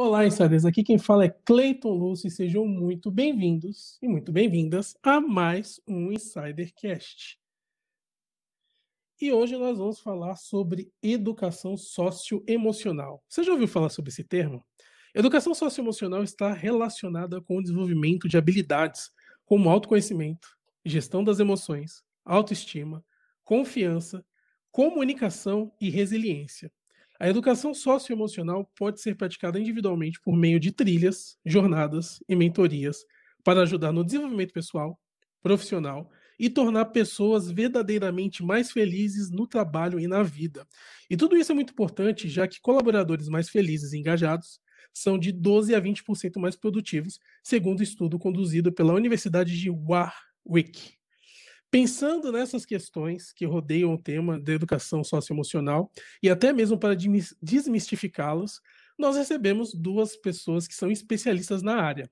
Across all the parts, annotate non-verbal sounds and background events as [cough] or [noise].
Olá, insiders. Aqui quem fala é Cleiton Lúcio e sejam muito bem-vindos e muito bem-vindas a mais um Insidercast. E hoje nós vamos falar sobre educação socioemocional. Você já ouviu falar sobre esse termo? Educação socioemocional está relacionada com o desenvolvimento de habilidades como autoconhecimento, gestão das emoções, autoestima, confiança, comunicação e resiliência. A educação socioemocional pode ser praticada individualmente por meio de trilhas, jornadas e mentorias para ajudar no desenvolvimento pessoal, profissional e tornar pessoas verdadeiramente mais felizes no trabalho e na vida. E tudo isso é muito importante, já que colaboradores mais felizes e engajados são de 12 a 20% mais produtivos, segundo estudo conduzido pela Universidade de Warwick. Pensando nessas questões que rodeiam o tema da educação socioemocional e até mesmo para desmistificá-los, nós recebemos duas pessoas que são especialistas na área.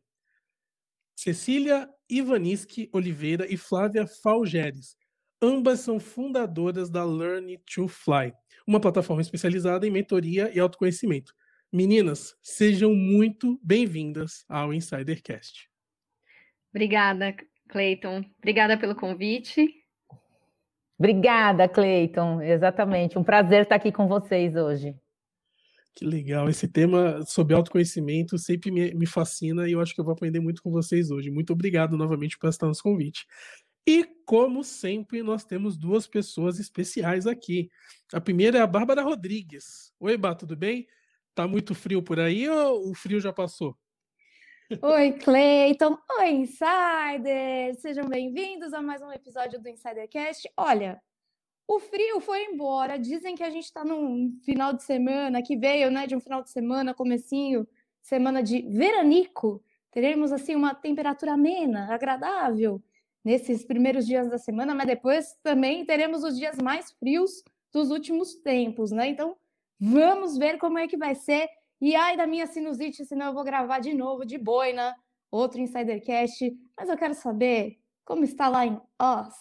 Cecília Ivaniski Oliveira e Flávia Falgeres. Ambas são fundadoras da Learn to Fly, uma plataforma especializada em mentoria e autoconhecimento. Meninas, sejam muito bem-vindas ao Insidercast. Obrigada, Cleiton, obrigada pelo convite. Obrigada, Cleiton. Exatamente. Um prazer estar aqui com vocês hoje. Que legal. Esse tema sobre autoconhecimento sempre me, fascina e eu acho que eu vou aprender muito com vocês hoje. Muito obrigado novamente por estar nos convite. E, como sempre, nós temos duas pessoas especiais aqui. A primeira é a Bárbara Rodrigues. Oi, Bá, tudo bem? Tá muito frio por aí ou o frio já passou? Oi, Cleiton! Oi, Insiders! Sejam bem-vindos a mais um episódio do Insidercast. Olha, o frio foi embora. Dizem que a gente está num final de semana, que veio, né, de um final de semana, comecinho, semana de veranico. Teremos, assim, uma temperatura amena, agradável, nesses primeiros dias da semana, mas depois também teremos os dias mais frios dos últimos tempos, né? Então, vamos ver como é que vai ser e ai da minha sinusite, senão eu vou gravar de novo de boina, né? outro Insidercast. Mas eu quero saber como está lá em Oz.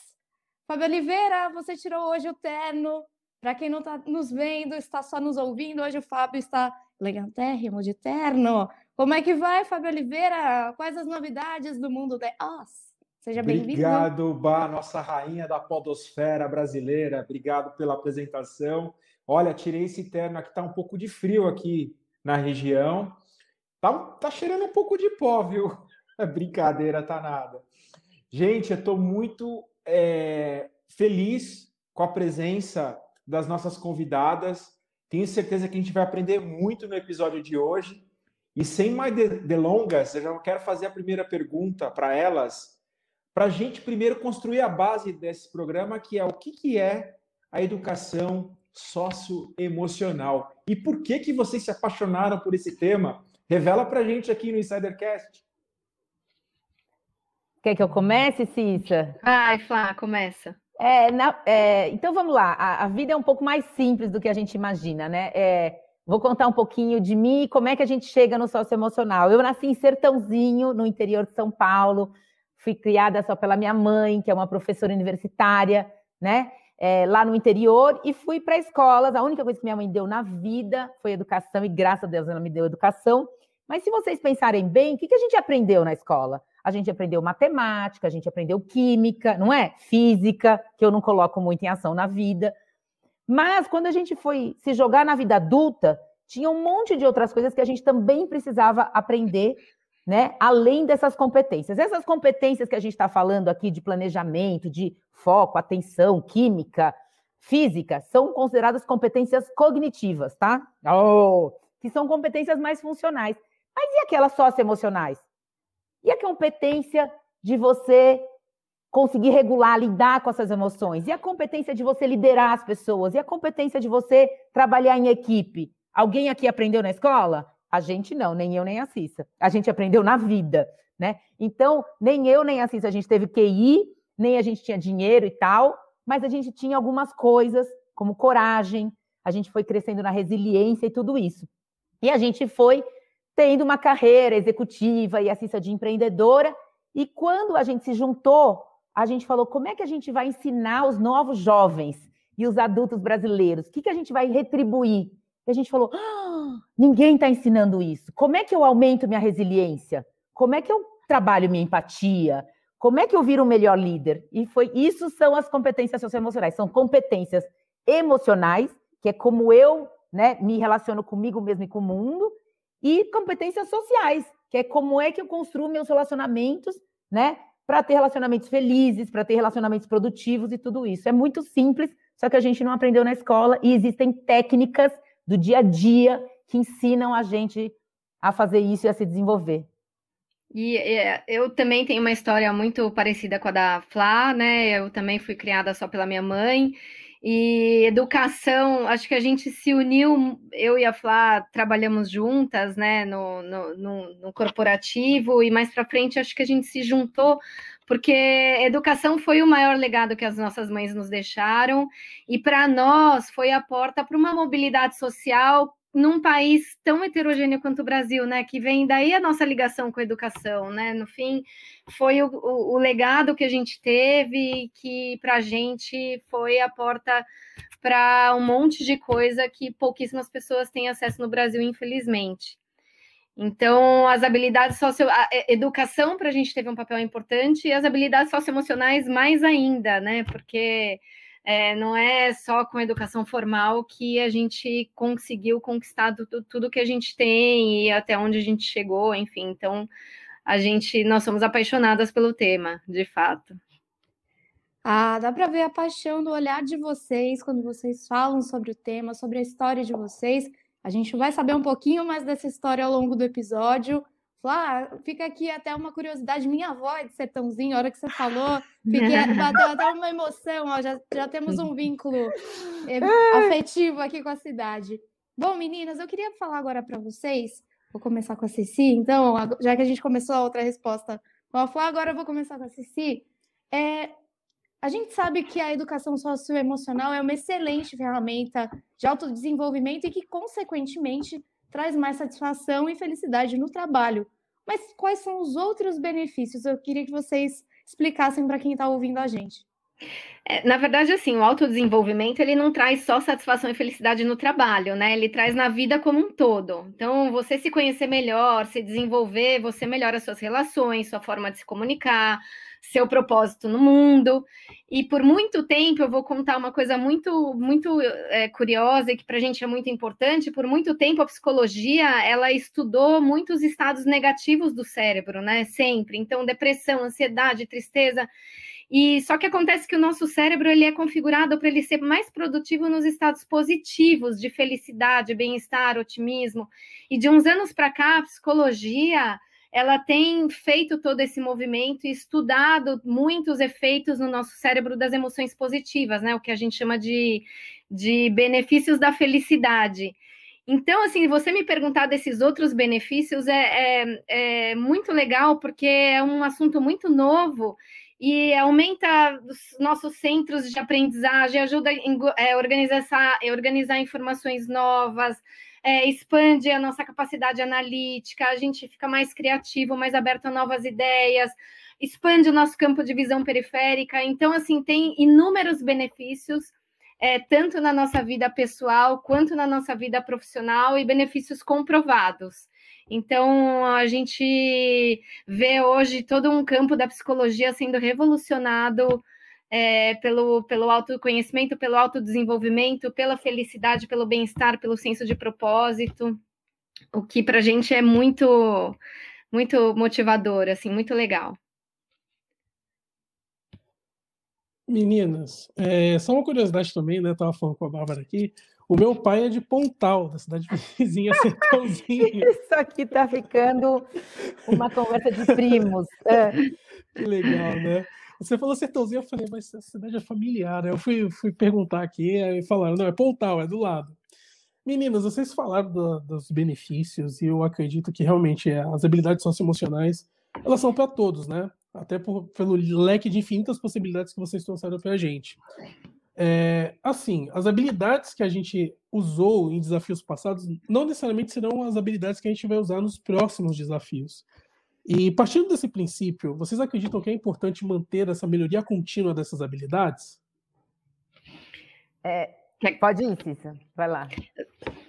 Fábio Oliveira, você tirou hoje o terno. Para quem não está nos vendo, está só nos ouvindo, hoje o Fábio está elegantérrimo de terno. Como é que vai, Fábio Oliveira? Quais as novidades do mundo de Oz? Seja bem-vindo. Obrigado, Bá, nossa rainha da podosfera brasileira. Obrigado pela apresentação. Olha, tirei esse terno aqui, está um pouco de frio aqui na região. Tá, tá cheirando um pouco de pó, viu? [laughs] Brincadeira, tá nada. Gente, eu estou muito é, feliz com a presença das nossas convidadas. Tenho certeza que a gente vai aprender muito no episódio de hoje. E sem mais delongas, eu já quero fazer a primeira pergunta para elas, para a gente primeiro construir a base desse programa, que é o que, que é a educação socioemocional. E por que que vocês se apaixonaram por esse tema? Revela para a gente aqui no Insidercast. Quer que eu comece, Cissa? Vai, Flá, começa. É, na, é, então vamos lá. A, a, vida é um pouco mais simples do que a gente imagina, né? É, vou contar um pouquinho de mim e como é que a gente chega no socioemocional. Eu nasci em Sertãozinho, no interior de São Paulo. Fui criada só pela minha mãe, que é uma professora universitária, né? é, lá no interior e fui para escolas. A única coisa que minha mãe deu na vida foi educação, e graças a Deus ela me deu educação. Mas se vocês pensarem bem, o que, que a gente aprendeu na escola? A gente aprendeu matemática, a gente aprendeu química, não é? Física, que eu não coloco muito em ação na vida. Mas quando a gente foi se jogar na vida adulta, tinha um monte de outras coisas que a gente também precisava aprender né? Além dessas competências. Essas competências que a gente está falando aqui de planejamento, de foco, atenção, química, física, são consideradas competências cognitivas, tá? Oh, que são competências mais funcionais. Mas e aquelas socioemocionais? E a competência de você conseguir regular, lidar com essas emoções? E a competência de você liderar as pessoas? E a competência de você trabalhar em equipe? Alguém aqui aprendeu na escola? A gente não, nem eu nem a Cissa. A gente aprendeu na vida, né? Então, nem eu nem a Cissa a gente teve QI, nem a gente tinha dinheiro e tal, mas a gente tinha algumas coisas, como coragem, a gente foi crescendo na resiliência e tudo isso. E a gente foi tendo uma carreira executiva e a Cissa de empreendedora, e quando a gente se juntou, a gente falou como é que a gente vai ensinar os novos jovens e os adultos brasileiros? O que, que a gente vai retribuir? E a gente falou, ah, Ninguém está ensinando isso. Como é que eu aumento minha resiliência? Como é que eu trabalho minha empatia? Como é que eu viro um melhor líder? E foi isso são as competências socioemocionais, são competências emocionais, que é como eu, né, me relaciono comigo mesmo e com o mundo, e competências sociais, que é como é que eu construo meus relacionamentos, né, para ter relacionamentos felizes, para ter relacionamentos produtivos e tudo isso. É muito simples, só que a gente não aprendeu na escola e existem técnicas do dia a dia que ensinam a gente a fazer isso e a se desenvolver. E é, eu também tenho uma história muito parecida com a da Flá, né? Eu também fui criada só pela minha mãe. E educação, acho que a gente se uniu, eu e a Flá trabalhamos juntas, né, no, no, no, no corporativo, e mais para frente acho que a gente se juntou, porque educação foi o maior legado que as nossas mães nos deixaram, e para nós foi a porta para uma mobilidade social num país tão heterogêneo quanto o Brasil, né? Que vem daí a nossa ligação com a educação, né? No fim, foi o, o, o legado que a gente teve, que para a gente foi a porta para um monte de coisa que pouquíssimas pessoas têm acesso no Brasil, infelizmente. Então, as habilidades socio... A educação para a gente teve um papel importante e as habilidades socioemocionais mais ainda, né? Porque é, não é só com educação formal que a gente conseguiu conquistar tudo, tudo que a gente tem e até onde a gente chegou, enfim. Então, a gente, nós somos apaixonadas pelo tema, de fato. Ah, dá para ver a paixão do olhar de vocês quando vocês falam sobre o tema, sobre a história de vocês. A gente vai saber um pouquinho mais dessa história ao longo do episódio. Ah, fica aqui até uma curiosidade, minha avó é de sertãozinho, a hora que você falou, fiquei, [laughs] bateu até uma emoção, ó, já, já temos um vínculo eh, afetivo aqui com a cidade. Bom, meninas, eu queria falar agora para vocês, vou começar com a Ceci, então, já que a gente começou a outra resposta com agora eu vou começar com a Ceci. É, a gente sabe que a educação socioemocional é uma excelente ferramenta de autodesenvolvimento e que, consequentemente, traz mais satisfação e felicidade no trabalho. Mas quais são os outros benefícios? Eu queria que vocês explicassem para quem está ouvindo a gente. É, na verdade, assim, o autodesenvolvimento ele não traz só satisfação e felicidade no trabalho, né? Ele traz na vida como um todo. Então, você se conhecer melhor, se desenvolver, você melhora suas relações, sua forma de se comunicar, seu propósito no mundo. E por muito tempo eu vou contar uma coisa muito, muito é, curiosa e que para a gente é muito importante. Por muito tempo a psicologia ela estudou muitos estados negativos do cérebro, né? Sempre. Então, depressão, ansiedade, tristeza. E só que acontece que o nosso cérebro ele é configurado para ele ser mais produtivo nos estados positivos de felicidade, bem-estar, otimismo. E de uns anos para cá, a psicologia ela tem feito todo esse movimento e estudado muitos efeitos no nosso cérebro das emoções positivas, né? O que a gente chama de, de benefícios da felicidade. Então, assim, você me perguntar desses outros benefícios é, é, é muito legal, porque é um assunto muito novo e aumenta os nossos centros de aprendizagem, ajuda a é, organizar, essa, é, organizar informações novas, é, expande a nossa capacidade analítica, a gente fica mais criativo, mais aberto a novas ideias, expande o nosso campo de visão periférica. Então, assim, tem inúmeros benefícios. É, tanto na nossa vida pessoal quanto na nossa vida profissional e benefícios comprovados. Então, a gente vê hoje todo um campo da psicologia sendo revolucionado é, pelo, pelo autoconhecimento, pelo autodesenvolvimento, pela felicidade, pelo bem-estar, pelo senso de propósito, o que para a gente é muito, muito motivador, assim, muito legal. Meninas, é, só uma curiosidade também, né? tava falando com a Bárbara aqui. O meu pai é de Pontal, da cidade vizinha Sertãozinho. [laughs] Isso aqui tá ficando uma conversa de primos. [laughs] É. Que legal, né? Você falou Sertãozinho, eu falei, mas a cidade é familiar, né? Eu fui, fui perguntar aqui, aí falaram, não, é Pontal, é do lado. Meninas, vocês falaram do, dos benefícios e eu acredito que realmente é, as habilidades socioemocionais, elas são para todos, né? Até por, pelo leque de infinitas possibilidades que vocês trouxeram para a gente. É, assim, as habilidades que a gente usou em desafios passados não necessariamente serão as habilidades que a gente vai usar nos próximos desafios. E partindo desse princípio, vocês acreditam que é importante manter essa melhoria contínua dessas habilidades? É, pode ir, Cícero. vai lá.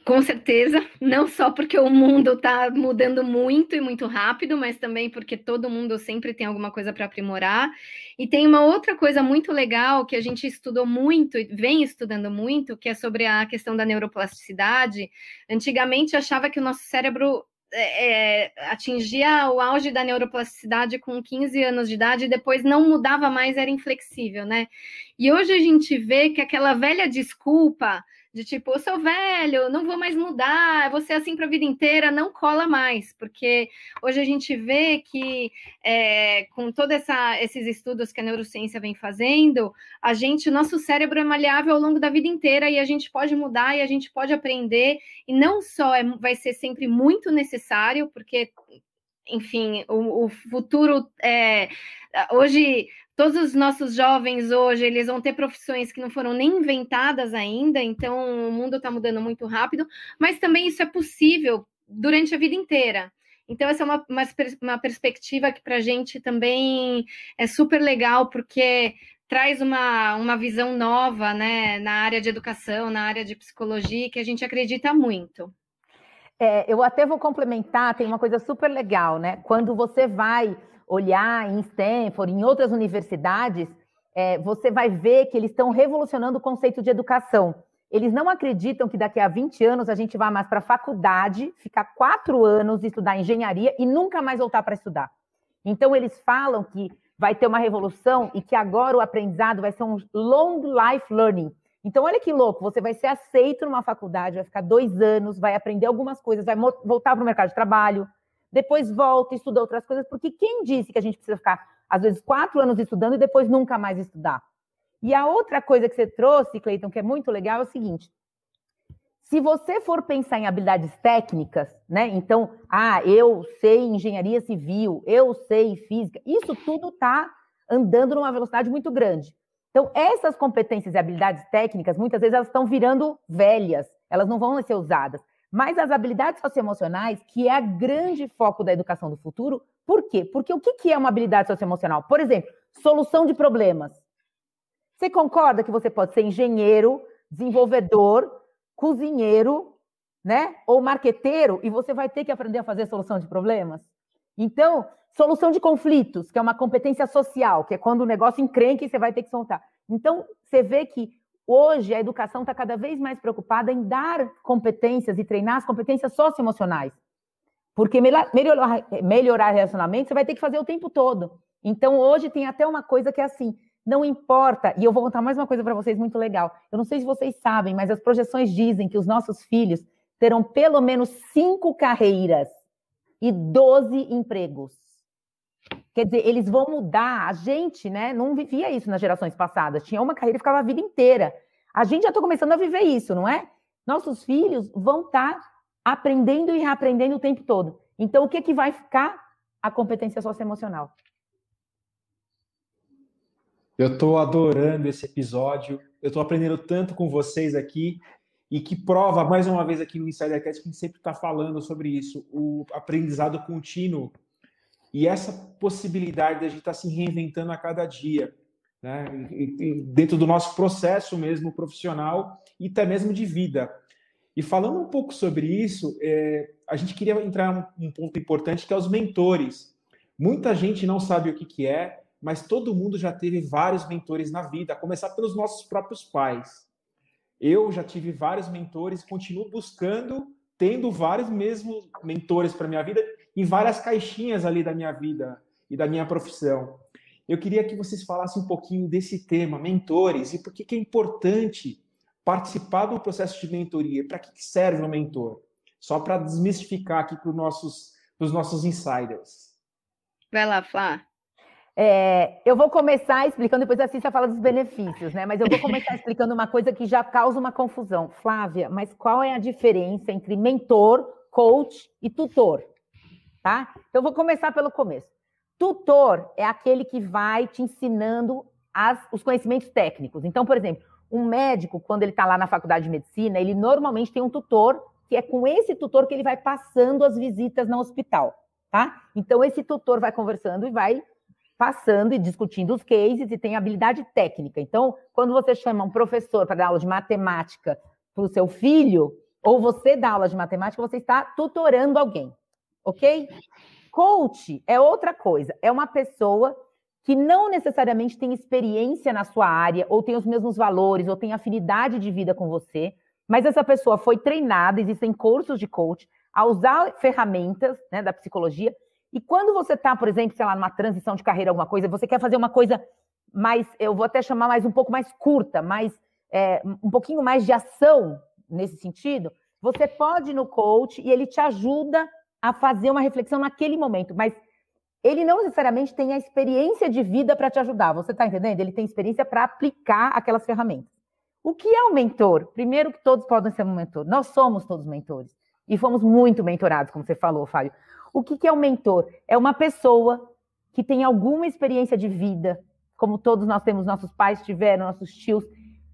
Com certeza, não só porque o mundo está mudando muito e muito rápido, mas também porque todo mundo sempre tem alguma coisa para aprimorar. E tem uma outra coisa muito legal que a gente estudou muito e vem estudando muito, que é sobre a questão da neuroplasticidade. Antigamente achava que o nosso cérebro é, é, atingia o auge da neuroplasticidade com 15 anos de idade e depois não mudava mais, era inflexível, né? E hoje a gente vê que aquela velha desculpa de tipo, eu sou velho, não vou mais mudar, você assim para a vida inteira, não cola mais, porque hoje a gente vê que é, com todos esses estudos que a neurociência vem fazendo, a gente, o nosso cérebro é maleável ao longo da vida inteira e a gente pode mudar e a gente pode aprender, e não só é, vai ser sempre muito necessário, porque enfim, o, o futuro é, hoje todos os nossos jovens hoje, eles vão ter profissões que não foram nem inventadas ainda, então o mundo está mudando muito rápido, mas também isso é possível durante a vida inteira. Então, essa é uma, uma, uma perspectiva que para a gente também é super legal, porque traz uma, uma visão nova né, na área de educação, na área de psicologia, que a gente acredita muito. É, eu até vou complementar, tem uma coisa super legal, né? Quando você vai olhar em Stanford, em outras universidades, é, você vai ver que eles estão revolucionando o conceito de educação. Eles não acreditam que daqui a 20 anos a gente vá mais para a faculdade, ficar quatro anos estudar engenharia e nunca mais voltar para estudar. Então, eles falam que vai ter uma revolução e que agora o aprendizado vai ser um long life learning. Então, olha que louco, você vai ser aceito numa faculdade, vai ficar dois anos, vai aprender algumas coisas, vai voltar para o mercado de trabalho, depois volta, e estuda outras coisas, porque quem disse que a gente precisa ficar, às vezes, quatro anos estudando e depois nunca mais estudar? E a outra coisa que você trouxe, Cleiton, que é muito legal, é o seguinte: se você for pensar em habilidades técnicas, né? Então, ah, eu sei engenharia civil, eu sei física, isso tudo está andando numa velocidade muito grande. Então, essas competências e habilidades técnicas, muitas vezes, elas estão virando velhas, elas não vão ser usadas. Mas as habilidades socioemocionais, que é a grande foco da educação do futuro, por quê? Porque o que é uma habilidade socioemocional? Por exemplo, solução de problemas. Você concorda que você pode ser engenheiro, desenvolvedor, cozinheiro, né? Ou marqueteiro, e você vai ter que aprender a fazer solução de problemas? Então, solução de conflitos, que é uma competência social, que é quando o negócio encrenca e você vai ter que soltar. Então, você vê que Hoje, a educação está cada vez mais preocupada em dar competências e treinar as competências socioemocionais. Porque melhorar, melhorar relacionamento você vai ter que fazer o tempo todo. Então, hoje tem até uma coisa que é assim: não importa. E eu vou contar mais uma coisa para vocês muito legal. Eu não sei se vocês sabem, mas as projeções dizem que os nossos filhos terão pelo menos cinco carreiras e 12 empregos. Quer dizer, eles vão mudar. A gente, né, não vivia isso nas gerações passadas. Tinha uma carreira e ficava a vida inteira. A gente já está começando a viver isso, não é? Nossos filhos vão estar tá aprendendo e reaprendendo o tempo todo. Então, o que, é que vai ficar? A competência socioemocional. Eu estou adorando esse episódio. Eu estou aprendendo tanto com vocês aqui e que prova mais uma vez aqui no Insidercast que a gente sempre está falando sobre isso, o aprendizado contínuo e essa possibilidade de a gente estar tá se reinventando a cada dia, né? dentro do nosso processo mesmo profissional e até mesmo de vida. E falando um pouco sobre isso, é, a gente queria entrar um, um ponto importante que é os mentores. Muita gente não sabe o que, que é, mas todo mundo já teve vários mentores na vida, a começar pelos nossos próprios pais. Eu já tive vários mentores, continuo buscando, tendo vários mesmos mentores para minha vida em várias caixinhas ali da minha vida e da minha profissão. Eu queria que vocês falassem um pouquinho desse tema, mentores, e por que, que é importante participar do processo de mentoria. Para que, que serve o mentor? Só para desmistificar aqui para os nossos, nossos insiders. Vai lá, Flá. É, eu vou começar explicando, depois a Cissa fala dos benefícios, né? Mas eu vou começar [laughs] explicando uma coisa que já causa uma confusão. Flávia, mas qual é a diferença entre mentor, coach e tutor? tá? Então, vou começar pelo começo. Tutor é aquele que vai te ensinando as, os conhecimentos técnicos. Então, por exemplo, um médico, quando ele está lá na faculdade de medicina, ele normalmente tem um tutor, que é com esse tutor que ele vai passando as visitas no hospital, tá? Então, esse tutor vai conversando e vai passando e discutindo os cases e tem habilidade técnica. Então, quando você chama um professor para dar aula de matemática para o seu filho, ou você dá aula de matemática, você está tutorando alguém, ok? Coach é outra coisa, é uma pessoa que não necessariamente tem experiência na sua área, ou tem os mesmos valores, ou tem afinidade de vida com você, mas essa pessoa foi treinada, existem cursos de coach, a usar ferramentas né, da psicologia. E quando você está, por exemplo, sei lá, numa transição de carreira, alguma coisa, você quer fazer uma coisa mais, eu vou até chamar mais um pouco mais curta, mais é, um pouquinho mais de ação nesse sentido, você pode ir no coach e ele te ajuda a fazer uma reflexão naquele momento, mas ele não necessariamente tem a experiência de vida para te ajudar. Você está entendendo? Ele tem experiência para aplicar aquelas ferramentas. O que é um mentor? Primeiro que todos podem ser um mentor. Nós somos todos mentores. E fomos muito mentorados, como você falou, Fábio. O que, que é um mentor? É uma pessoa que tem alguma experiência de vida, como todos nós temos, nossos pais tiveram, nossos tios,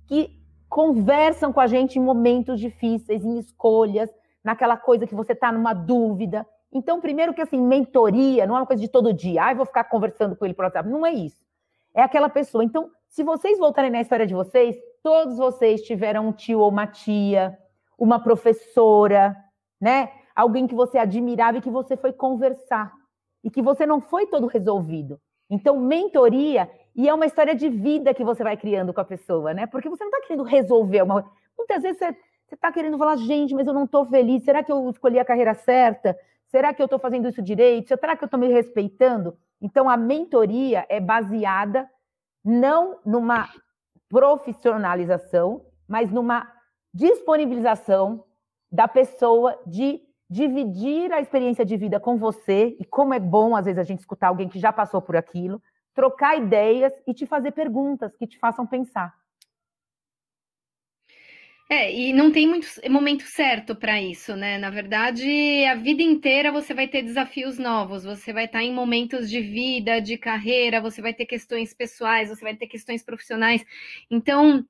que conversam com a gente em momentos difíceis, em escolhas, naquela coisa que você está numa dúvida. Então, primeiro que assim, mentoria não é uma coisa de todo dia. Ah, vou ficar conversando com ele por WhatsApp. Não é isso. É aquela pessoa. Então, se vocês voltarem na história de vocês, todos vocês tiveram um tio ou uma tia, uma professora, né? Alguém que você admirava e que você foi conversar. E que você não foi todo resolvido. Então, mentoria e é uma história de vida que você vai criando com a pessoa, né? Porque você não está querendo resolver uma Muitas vezes você você está querendo falar, gente, mas eu não estou feliz. Será que eu escolhi a carreira certa? Será que eu estou fazendo isso direito? Será que eu estou me respeitando? Então, a mentoria é baseada não numa profissionalização, mas numa disponibilização da pessoa de dividir a experiência de vida com você e como é bom às vezes a gente escutar alguém que já passou por aquilo, trocar ideias e te fazer perguntas que te façam pensar. É, e não tem muito momento certo para isso, né? Na verdade, a vida inteira você vai ter desafios novos, você vai estar tá em momentos de vida, de carreira, você vai ter questões pessoais, você vai ter questões profissionais. Então,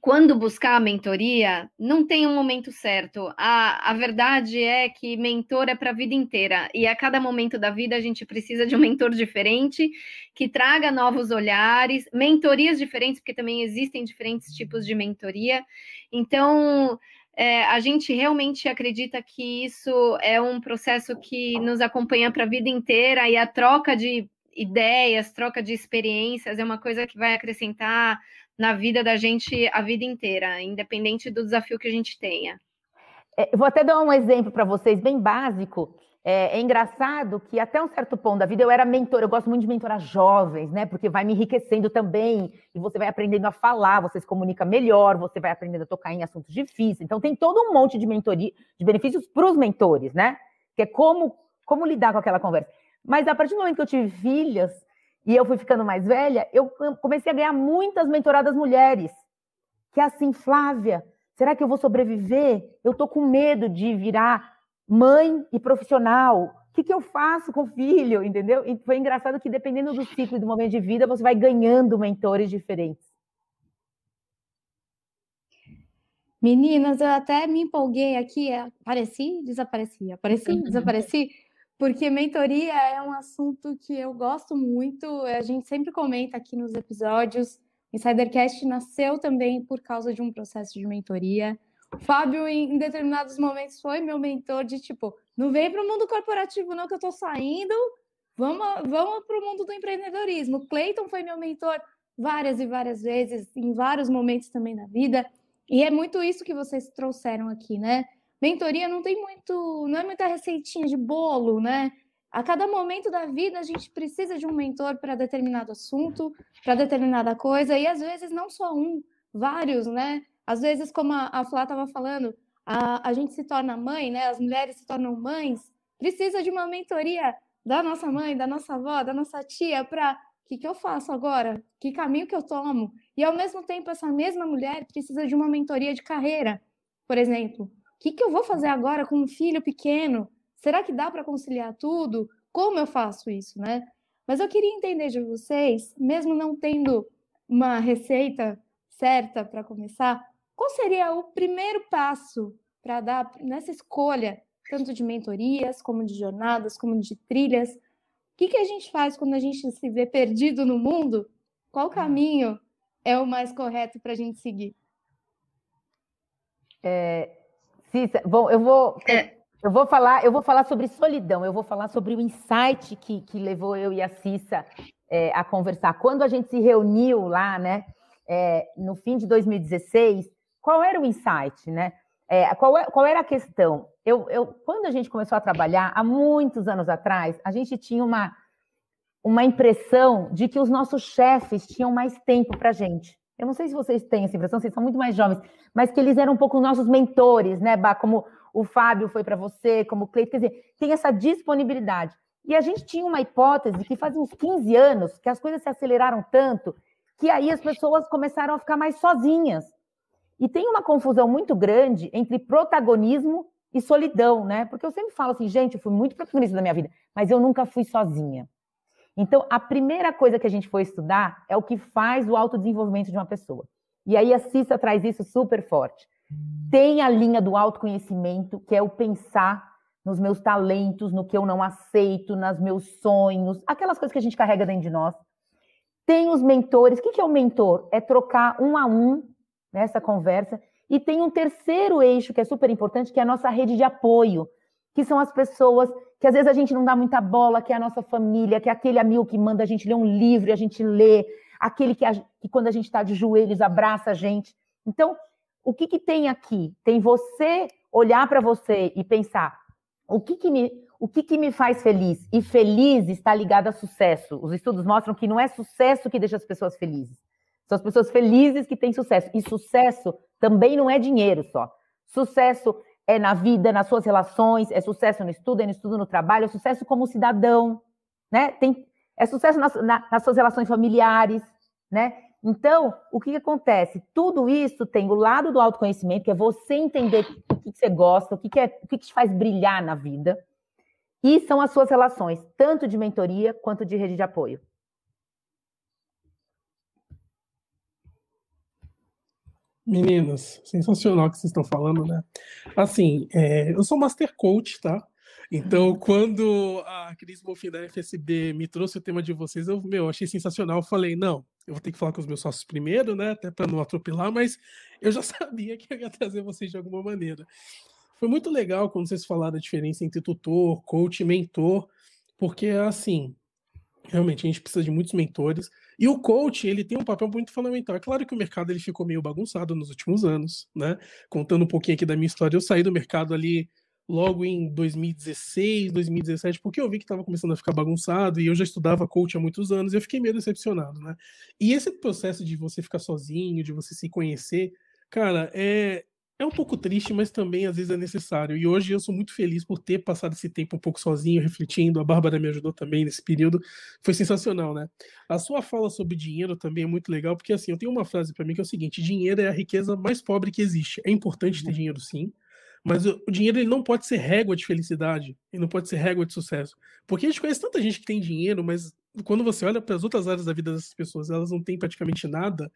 quando buscar a mentoria, não tem um momento certo. A, a verdade é que mentor é para a vida inteira. E a cada momento da vida a gente precisa de um mentor diferente, que traga novos olhares, mentorias diferentes, porque também existem diferentes tipos de mentoria. Então. É, a gente realmente acredita que isso é um processo que nos acompanha para a vida inteira e a troca de ideias, troca de experiências é uma coisa que vai acrescentar na vida da gente a vida inteira, independente do desafio que a gente tenha. É, vou até dar um exemplo para vocês, bem básico. É, é, engraçado que até um certo ponto da vida eu era mentora, eu gosto muito de mentorar jovens, né? Porque vai me enriquecendo também, e você vai aprendendo a falar, você se comunica melhor, você vai aprendendo a tocar em assuntos difíceis. Então tem todo um monte de mentoria, de benefícios para os mentores, né? Que é como, como lidar com aquela conversa. Mas a partir do momento que eu tive filhas, e eu fui ficando mais velha, eu comecei a ganhar muitas mentoradas mulheres. Que é assim, Flávia, será que eu vou sobreviver? Eu tô com medo de virar mãe e profissional. O que, que eu faço com o filho? Entendeu? E foi engraçado que, dependendo do ciclo e do momento de vida, você vai ganhando mentores diferentes. Meninas, eu até me empolguei aqui, é, apareci, desapareci, apareci, desapareci, porque mentoria é um assunto que eu gosto muito, a gente sempre comenta aqui nos episódios. Insidercast nasceu também por causa de um processo de mentoria. O Fábio, em determinados momentos, foi meu mentor de tipo, não vem para o mundo corporativo, não, que eu estou saindo, vamos, vamos para o mundo do empreendedorismo. Clayton foi meu mentor várias e várias vezes, em vários momentos também da vida. E é muito isso que vocês trouxeram aqui, né? mentoria não tem muito, não é muita receitinha de bolo, né? A cada momento da vida a gente precisa de um mentor para determinado assunto, para determinada coisa, e às vezes não só um, vários, né? Às vezes, como a, a Flá estava falando, a, a gente se torna mãe, né? As mulheres se tornam mães, precisa de uma mentoria da nossa mãe, da nossa avó, da nossa tia, para o que, que eu faço agora? Que caminho que eu tomo? E ao mesmo tempo, essa mesma mulher precisa de uma mentoria de carreira, por exemplo que, que eu vou fazer agora com um filho pequeno? Será que dá para conciliar tudo? Como eu faço isso, né? Mas eu queria entender de vocês, mesmo não tendo uma receita certa para começar, qual seria o primeiro passo para dar nessa escolha, tanto de mentorias, como de jornadas, como de trilhas? O que, que a gente faz quando a gente se vê perdido no mundo? Qual hum. caminho é o mais correto para a gente seguir? É, Cissa, é, bom, eu vou. É. Eu vou falar, eu vou falar sobre solidão, eu vou falar sobre o insight que, que levou eu e a Cissa é, a conversar. Quando a gente se reuniu lá, né, é, no fim de 2016, qual era o insight, né? É, qual, é, qual, era a questão? Eu, eu, quando a gente começou a trabalhar, há muitos anos atrás, a gente tinha uma, uma impressão de que os nossos chefes tinham mais tempo para a gente. Eu não sei se vocês têm essa impressão, vocês são muito mais jovens, mas que eles eram um pouco nossos mentores, né, Bah? Como o Fábio foi para você, como o Cleiton, quer dizer, tem essa disponibilidade. E a gente tinha uma hipótese que faz uns 15 anos que as coisas se aceleraram tanto que aí as pessoas começaram a ficar mais sozinhas. E tem uma confusão muito grande entre protagonismo e solidão, né? Porque eu sempre falo assim, gente, eu fui muito protagonista da minha vida, mas eu nunca fui sozinha. Então, a primeira coisa que a gente foi estudar é o que faz o autodesenvolvimento de uma pessoa. E aí a Cissa traz isso super forte. Hum. Tem a linha do autoconhecimento, que é o pensar nos meus talentos, no que eu não aceito, nos meus sonhos, aquelas coisas que a gente carrega dentro de nós. Tem os mentores. O que é o mentor? É trocar um a um nessa conversa. E tem um terceiro eixo que é super importante, que é a nossa rede de apoio, que são as pessoas que às vezes a gente não dá muita bola, que é a nossa família, que é aquele amigo que manda a gente ler um livro e a gente lê, aquele que, a, que quando a gente está de joelhos abraça a gente. Então, o que, que tem aqui? Tem você olhar para você e pensar o que, que me o que, que me faz feliz? E feliz está ligado a sucesso. Os estudos mostram que não é sucesso que deixa as pessoas felizes. São as pessoas felizes que têm sucesso. E sucesso também não é dinheiro só. Sucesso é na vida, nas suas relações, é sucesso no estudo, é no estudo no trabalho, é sucesso como cidadão, né? Tem, é sucesso nas, na, nas suas relações familiares, né? Então, o que, que, acontece? Tudo isso tem o lado do autoconhecimento, que é você entender o que, que você gosta, o que, que é, o que, que te faz brilhar na vida, e são as suas relações, tanto de mentoria quanto de rede de apoio. Meninos, sensacional o que vocês estão falando, né? Assim, é, eu sou Master Coach, tá? Então, uhum. quando a Cris Bonfim da FSB me trouxe o tema de vocês, eu meu, achei sensacional. Eu falei, não, eu vou ter que falar com os meus sócios primeiro, né? Até para não atropelar, mas eu já [laughs] sabia que eu ia trazer vocês de alguma maneira. Foi muito legal quando vocês falaram a diferença entre tutor, coach e mentor, porque assim, realmente a gente precisa de muitos mentores. E o coach, ele tem um papel muito fundamental. É claro que o mercado ele ficou meio bagunçado nos últimos anos, né? Contando um pouquinho aqui da minha história, eu saí do mercado ali logo em 2016, 2017, porque eu vi que estava começando a ficar bagunçado e eu já estudava coach há muitos anos e eu fiquei meio decepcionado, né? E esse processo de você ficar sozinho, de você se conhecer, cara, é é um pouco triste, mas também às vezes é necessário. E hoje eu sou muito feliz por ter passado esse tempo um pouco sozinho, refletindo. A Bárbara me ajudou também nesse período. Foi sensacional, né? A sua fala sobre dinheiro também é muito legal, porque assim, eu tenho uma frase para mim que é o seguinte: dinheiro é a riqueza mais pobre que existe. É importante ter dinheiro, sim. Mas o dinheiro ele não pode ser régua de felicidade, ele não pode ser régua de sucesso. Porque a gente conhece tanta gente que tem dinheiro, mas quando você olha para as outras áreas da vida dessas pessoas, elas não têm praticamente nada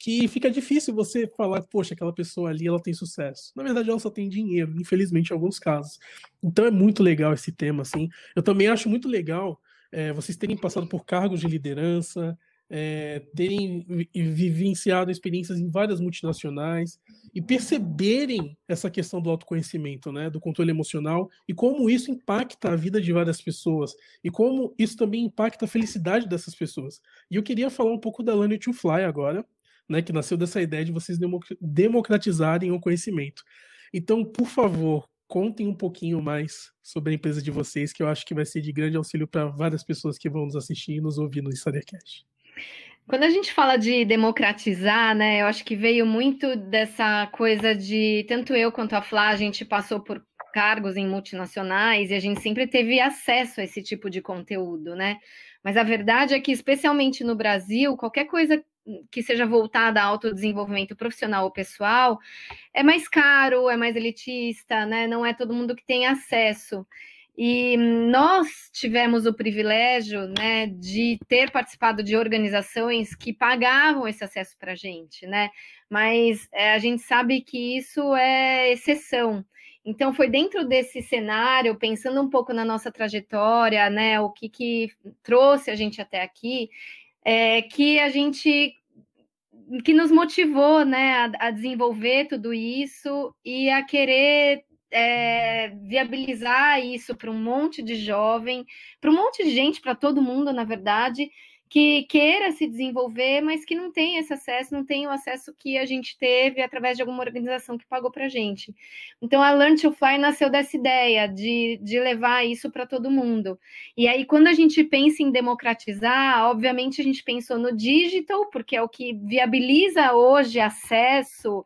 que fica difícil você falar, poxa, aquela pessoa ali ela tem sucesso. Na verdade, ela só tem dinheiro, infelizmente, em alguns casos. Então é muito legal esse tema, assim. Eu também acho muito legal é, vocês terem passado por cargos de liderança, é, terem vivenciado experiências em várias multinacionais e perceberem essa questão do autoconhecimento, né, do controle emocional e como isso impacta a vida de várias pessoas e como isso também impacta a felicidade dessas pessoas. E eu queria falar um pouco da Learn to Fly agora, né, que nasceu dessa ideia de vocês democratizarem o conhecimento. Então, por favor, contem um pouquinho mais sobre a empresa de vocês, que eu acho que vai ser de grande auxílio para várias pessoas que vão nos assistir e nos ouvir no Insidercast. Quando a gente fala de democratizar, né, eu acho que veio muito dessa coisa de tanto eu quanto a Flá, a gente passou por cargos em multinacionais e a gente sempre teve acesso a esse tipo de conteúdo, né? Mas a verdade é que, especialmente no Brasil, qualquer coisa que seja voltada a autodesenvolvimento profissional ou pessoal, é mais caro, é mais elitista, né? Não é todo mundo que tem acesso. E nós tivemos o privilégio né, de ter participado de organizações que pagavam esse acesso para a gente, né? Mas é, a gente sabe que isso é exceção. Então, foi dentro desse cenário, pensando um pouco na nossa trajetória, né? O que, que trouxe a gente até aqui, é, que a gente que nos motivou né, a, a desenvolver tudo isso e a querer é, viabilizar isso para um monte de jovem, para um monte de gente, para todo mundo, na verdade, que queira se desenvolver, mas que não tem esse acesso, não tem o acesso que a gente teve através de alguma organização que pagou para a gente. Então, a Learn to Fly nasceu dessa ideia de, de levar isso para todo mundo. E aí, quando a gente pensa em democratizar, obviamente a gente pensou no digital, porque é o que viabiliza hoje acesso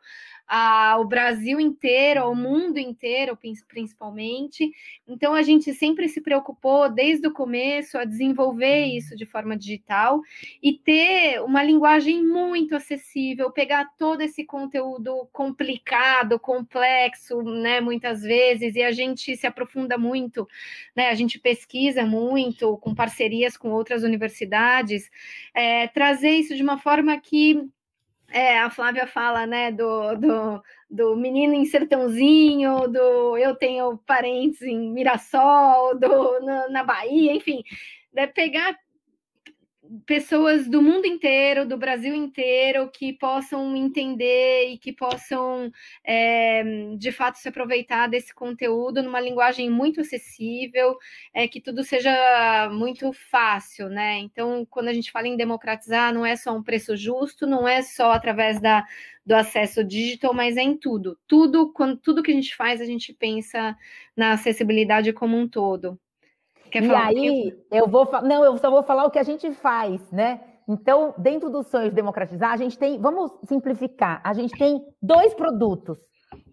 a, o Brasil inteiro, ao mundo inteiro, principalmente. Então, a gente sempre se preocupou, desde o começo, a desenvolver uhum. isso de forma digital e ter uma linguagem muito acessível, pegar todo esse conteúdo complicado, complexo, né, muitas vezes, e a gente se aprofunda muito, né, a gente pesquisa muito com parcerias com outras universidades, é, trazer isso de uma forma que é, a Flávia fala, né, do, do, do menino em sertãozinho, do eu tenho parentes em Mirassol, do, na, na Bahia, enfim. Né, pegar pessoas do mundo inteiro, do Brasil inteiro, que possam entender e que possam, é, de fato, se aproveitar desse conteúdo numa linguagem muito acessível, é, que tudo seja muito fácil, né? Então, quando a gente fala em democratizar, não é só um preço justo, não é só através da, do acesso digital, mas é em tudo. Tudo, quando, tudo que a gente faz, a gente pensa na acessibilidade como um todo. Quer e aí, eu vou não, eu só vou falar o que a gente faz, né? Então, dentro dos sonhos de democratizar, a gente tem, vamos simplificar, a gente tem dois produtos.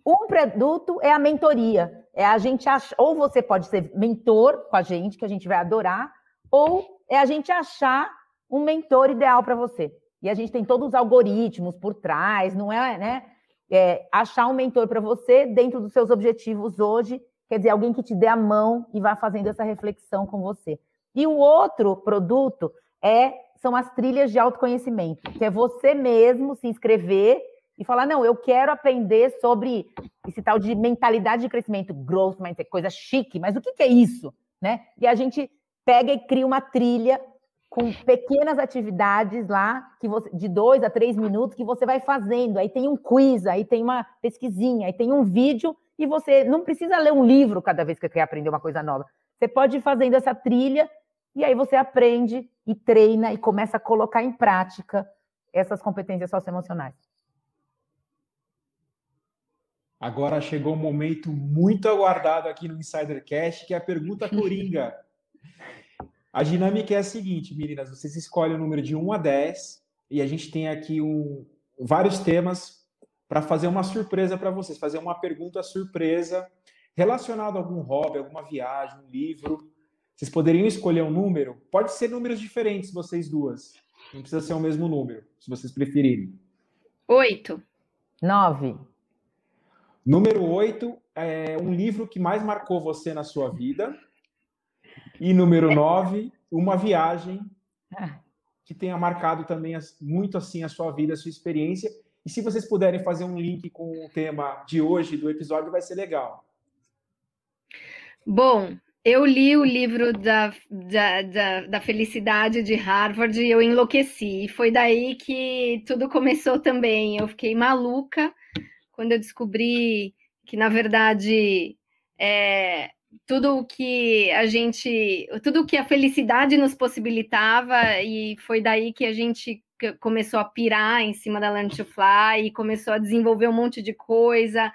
Um produto é a mentoria. É a gente ach... ou você pode ser mentor com a gente, que a gente vai adorar, ou é a gente achar um mentor ideal para você. E a gente tem todos os algoritmos por trás, não é, né? É, achar um mentor para você dentro dos seus objetivos hoje Quer dizer, alguém que te dê a mão e vá fazendo essa reflexão com você. E o outro produto é são as trilhas de autoconhecimento, que é você mesmo se inscrever e falar: não, eu quero aprender sobre esse tal de mentalidade de crescimento, growth mindset, coisa chique, mas o que, que é isso? Né? E a gente pega e cria uma trilha com pequenas atividades lá, que você, de dois a três minutos, que você vai fazendo. Aí tem um quiz, aí tem uma pesquisinha, aí tem um vídeo e você não precisa ler um livro cada vez que quer aprender uma coisa nova. Você pode ir fazendo essa trilha e aí você aprende e treina e começa a colocar em prática essas competências socioemocionais. Agora chegou um momento muito aguardado aqui no Insidercast, que é a pergunta coringa. [laughs] A dinâmica é a seguinte, meninas, vocês escolhem o número de 1 a 10 e a gente tem aqui um, vários temas para fazer uma surpresa para vocês, fazer uma pergunta surpresa relacionada a algum hobby, alguma viagem, um livro. Vocês poderiam escolher um número? Pode ser números diferentes, vocês duas. Não precisa ser o mesmo número, se vocês preferirem. Oito. Nove. Número oito é um livro que mais marcou você na sua vida. E número nove, uma viagem [laughs] que tenha marcado também muito assim a sua vida, a sua experiência e se vocês puderem fazer um link com o tema de hoje, do episódio, vai ser legal. Bom, eu li o livro da, da, da, da, Felicidade de Harvard e eu enlouqueci. E foi daí que tudo começou também. Eu fiquei maluca quando eu descobri que, na verdade, é, tudo o que a gente. Tudo o que a felicidade nos possibilitava, e foi daí que a gente começou a pirar em cima da Learn to Fly e começou a desenvolver um monte de coisa.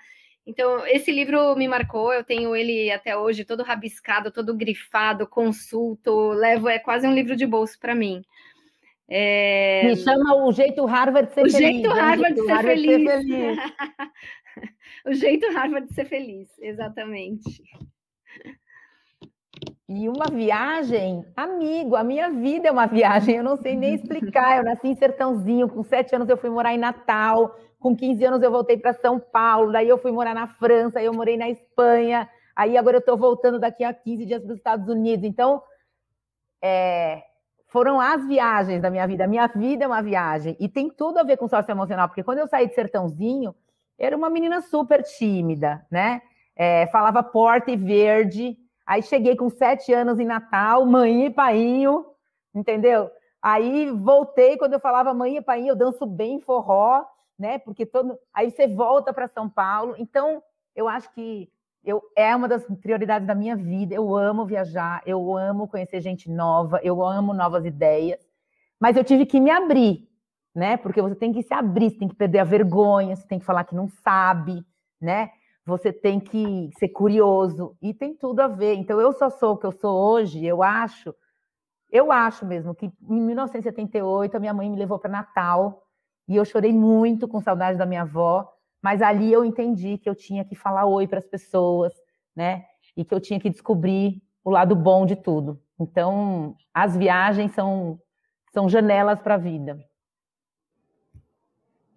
Então, esse livro me marcou, eu tenho ele até hoje todo rabiscado, todo grifado, consulto, levo, é quase um livro de bolso para mim. É... Me chama o jeito Harvard de ser o feliz. Jeito Harvard de ser Harvard feliz. Ser feliz. [laughs] o jeito Harvard de ser feliz, exatamente. E uma viagem, amigo, a minha vida é uma viagem, eu não sei nem explicar. Eu nasci em Sertãozinho, com sete anos eu fui morar em Natal, com 15 anos eu voltei para São Paulo, daí eu fui morar na França, eu morei na Espanha, aí agora eu estou voltando daqui a 15 dias para os Estados Unidos. Então, é, foram as viagens da minha vida. A minha vida é uma viagem. E tem tudo a ver com sócio emocional, porque quando eu saí de Sertãozinho, era uma menina super tímida, né? É, falava porta e verde, Aí cheguei com sete anos em Natal, mãe e painho, entendeu? Aí voltei, quando eu falava mãe e painho, eu danço bem forró, né? Porque todo. Aí você volta para São Paulo. Então, eu acho que eu, é uma das prioridades da minha vida. Eu amo viajar, eu amo conhecer gente nova, eu amo novas ideias. Mas eu tive que me abrir, né? Porque você tem que se abrir, você tem que perder a vergonha, você tem que falar que não sabe, né? você tem que ser curioso e tem tudo a ver. Então eu só sou o que eu sou hoje, eu acho, eu acho mesmo que em 1978 a minha mãe me levou para Natal e eu chorei muito com saudade da minha avó, mas ali eu entendi que eu tinha que falar oi para as pessoas, né? E que eu tinha que descobrir o lado bom de tudo. Então, as viagens são são janelas para a vida.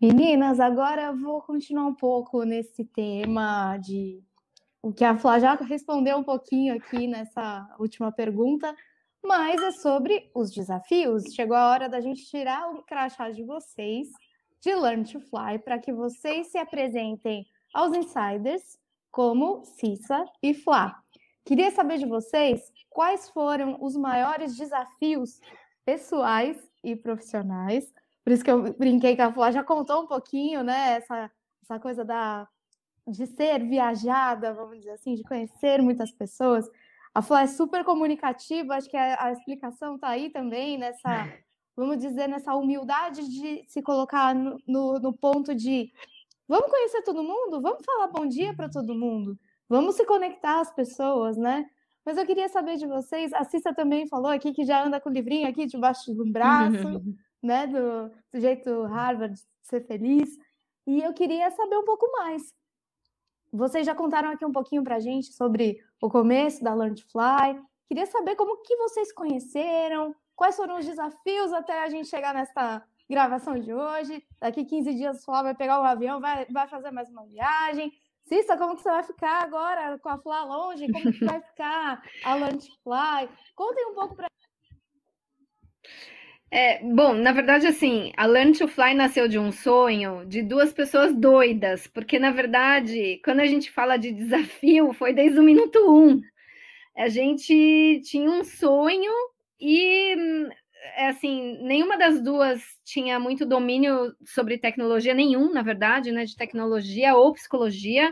Meninas, agora eu vou continuar um pouco nesse tema de o que a Flá já respondeu um pouquinho aqui nessa última pergunta, mas é sobre os desafios. Chegou a hora da gente tirar o crachá de vocês de Learn to Fly para que vocês se apresentem aos insiders como Cissa e Flá. Queria saber de vocês quais foram os maiores desafios pessoais e profissionais por isso que eu brinquei com a Flá já contou um pouquinho, né? Essa, essa coisa da, de ser viajada, vamos dizer assim, de conhecer muitas pessoas. A Flá ah, é super comunicativa, acho que a, a explicação está aí também, nessa, [laughs] vamos dizer, nessa humildade de se colocar no, no, no ponto de vamos conhecer todo mundo, vamos falar bom dia para todo mundo, vamos se conectar às pessoas, né? Mas eu queria saber de vocês, a Cissa também falou aqui que já anda com o livrinho aqui debaixo do braço. [laughs] né, do, do jeito Harvard ser feliz. E eu queria saber um pouco mais. Vocês já contaram aqui um pouquinho para a gente sobre o começo da Learn to Fly. Queria saber como que vocês conheceram, quais foram os desafios até a gente chegar nesta gravação de hoje. Daqui 15 dias o Flá vai pegar um avião, vai, vai fazer mais uma viagem. Cissa, como que você vai ficar agora com a Flá longe? Como que vai ficar a Lunch Fly? Contem um pouco para é, bom, na verdade, assim, a Learn to Fly nasceu de um sonho de duas pessoas doidas, porque, na verdade, quando a gente fala de desafio, foi desde o minuto um. A gente tinha um sonho e, é, assim, nenhuma das duas tinha muito domínio sobre tecnologia, nenhum, na verdade, né, de tecnologia ou psicologia,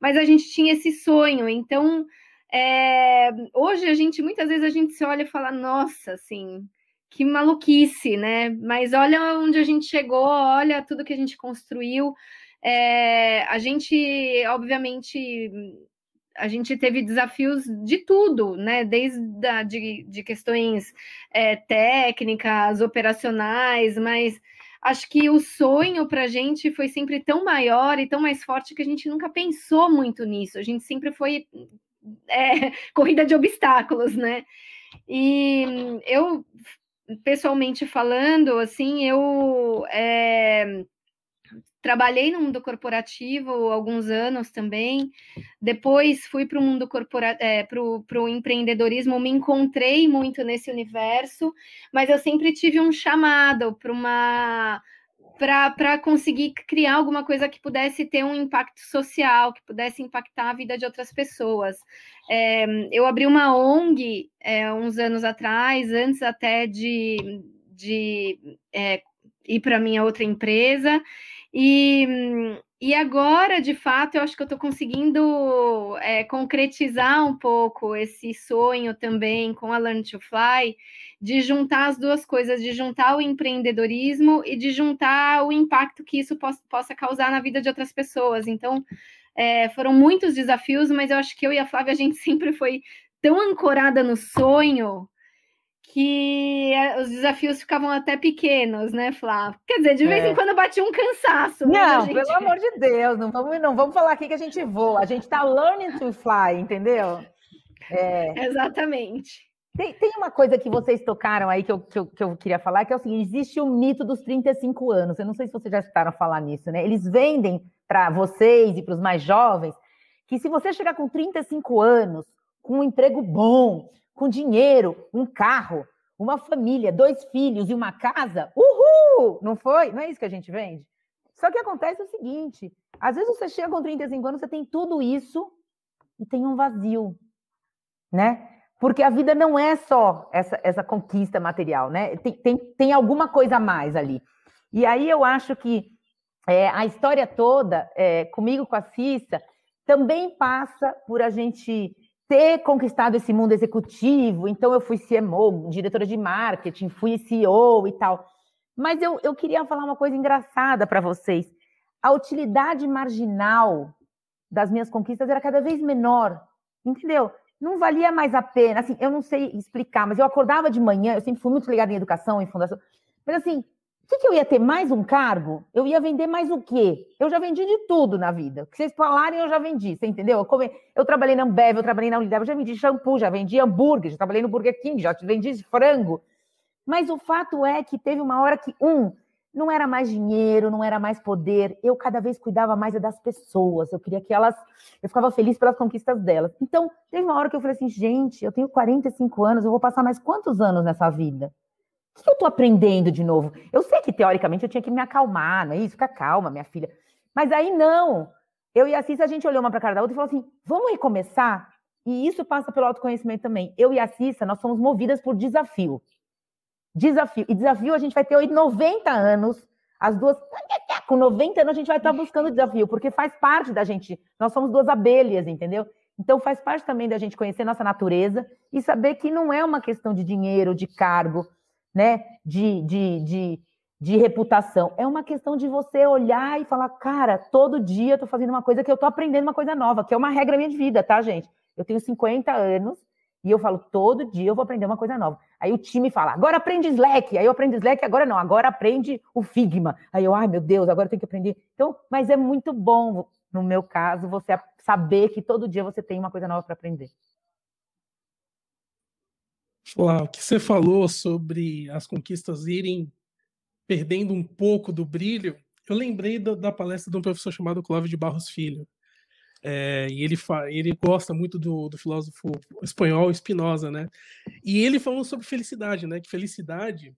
mas a gente tinha esse sonho, então... É, hoje a gente muitas vezes a gente se olha e fala nossa assim que maluquice, né? Mas olha onde a gente chegou, olha tudo que a gente construiu. É, a gente, obviamente, a gente teve desafios de tudo, né? Desde a, de, de questões é, técnicas, operacionais, mas acho que o sonho para a gente foi sempre tão maior e tão mais forte que a gente nunca pensou muito nisso. A gente sempre foi é, [laughs] corrida de obstáculos, né? E eu pessoalmente falando, assim, eu é, trabalhei no mundo corporativo alguns anos também. Depois fui para o mundo corporativo, é, para o empreendedorismo, me encontrei muito nesse universo, mas eu sempre tive um chamado para uma para conseguir criar alguma coisa que pudesse ter um impacto social, que pudesse impactar a vida de outras pessoas. É, eu abri uma ONG é, uns anos atrás, antes até de, de é, ir para minha outra empresa. E, e agora, de fato, eu acho que eu estou conseguindo é, concretizar um pouco esse sonho também com a Learn to Fly, de juntar as duas coisas, de juntar o empreendedorismo e de juntar o impacto que isso possa causar na vida de outras pessoas. Então, é, foram muitos desafios, mas eu acho que eu e a Flávia, a gente [laughs] sempre foi tão ancorada no sonho que é, os desafios ficavam até pequenos, né, Flávia? Quer dizer, de vez é. em quando bate um cansaço. Né, não, gente... pelo amor de Deus, não vamos, não vamos falar aqui que a gente voa. A gente está learning to fly, entendeu? É. Exatamente. Tem, tem, uma coisa que vocês tocaram aí que eu, que eu, que, eu, queria falar, que é o seguinte: existe o mito dos 35 anos. Eu não sei se vocês já escutaram falar nisso, né? Eles vendem para vocês e para os mais jovens, que se você chegar com 35 anos, com um emprego bom, com dinheiro, um carro, uma família, dois filhos e uma casa, uhul! Não foi? Não é isso que a gente vende? Só que acontece o seguinte: às vezes você chega com 35 anos, você tem tudo isso e tem um vazio, né? Porque a vida não é só essa, essa conquista material, né? Tem, tem, tem alguma coisa a mais ali. E aí eu acho que é, a história toda, é, comigo, com a Cissa, também passa por a gente ter conquistado esse mundo executivo. Então, eu fui CMO, diretora de marketing, fui CEO e tal. Mas eu, eu queria falar uma coisa engraçada para vocês. A utilidade marginal das minhas conquistas era cada vez menor, entendeu? Não valia mais a pena. Assim, eu não sei explicar, mas eu acordava de manhã, eu sempre fui muito ligada em educação, em fundação. Mas, assim, o que, que, eu ia ter mais um cargo? Eu ia vender mais o quê? Eu já vendi de tudo na vida. O que vocês falarem, eu já vendi, você entendeu? Eu, come... eu trabalhei na Ambev, eu trabalhei na Unidade. eu já vendi shampoo, já vendi hambúrguer, já trabalhei no Burger King, já vendi frango. Mas o fato é que teve uma hora que, um, não era mais dinheiro, não era mais poder. Eu cada vez cuidava mais é das pessoas. Eu queria que elas. Eu ficava feliz pelas conquistas delas. Então, teve uma hora que eu falei assim: gente, eu tenho 45 anos, eu vou passar mais quantos anos nessa vida? O que eu estou aprendendo de novo? Eu sei que teoricamente eu tinha que me acalmar, não é isso? Fica calma, minha filha. Mas aí não. Eu e a Cissa a gente olhou uma para a cara da outra e falou assim: vamos recomeçar? E isso passa pelo autoconhecimento também. Eu e a Cissa, nós somos movidas por desafio. Desafio. E desafio a gente vai ter 90 anos, as duas. Com 90 anos a gente vai estar tá buscando desafio, porque faz parte da gente. Nós somos duas abelhas, entendeu? Então faz parte também da gente conhecer nossa natureza e saber que não é uma questão de dinheiro, de cargo, né, de, de, de, de reputação. É uma questão de você olhar e falar, cara, todo dia eu tô fazendo uma coisa que eu tô aprendendo uma coisa nova, que é uma regra minha de vida, tá, gente? Eu tenho 50 anos e eu falo, todo dia eu vou aprender uma coisa nova. Aí o time fala, agora aprende Slack. Aí eu aprendo Slack, agora não, agora aprende o Figma. Aí eu, ai meu Deus, agora eu tenho que aprender. Então, mas é muito bom, no meu caso, você saber que todo dia você tem uma coisa nova para aprender o que você falou sobre as conquistas irem perdendo um pouco do brilho, eu lembrei da, da palestra de um professor chamado Clóvis de Barros Filho. É, e ele, ele gosta muito do, do filósofo espanhol Spinoza, né? E ele falou sobre felicidade, né? Que felicidade,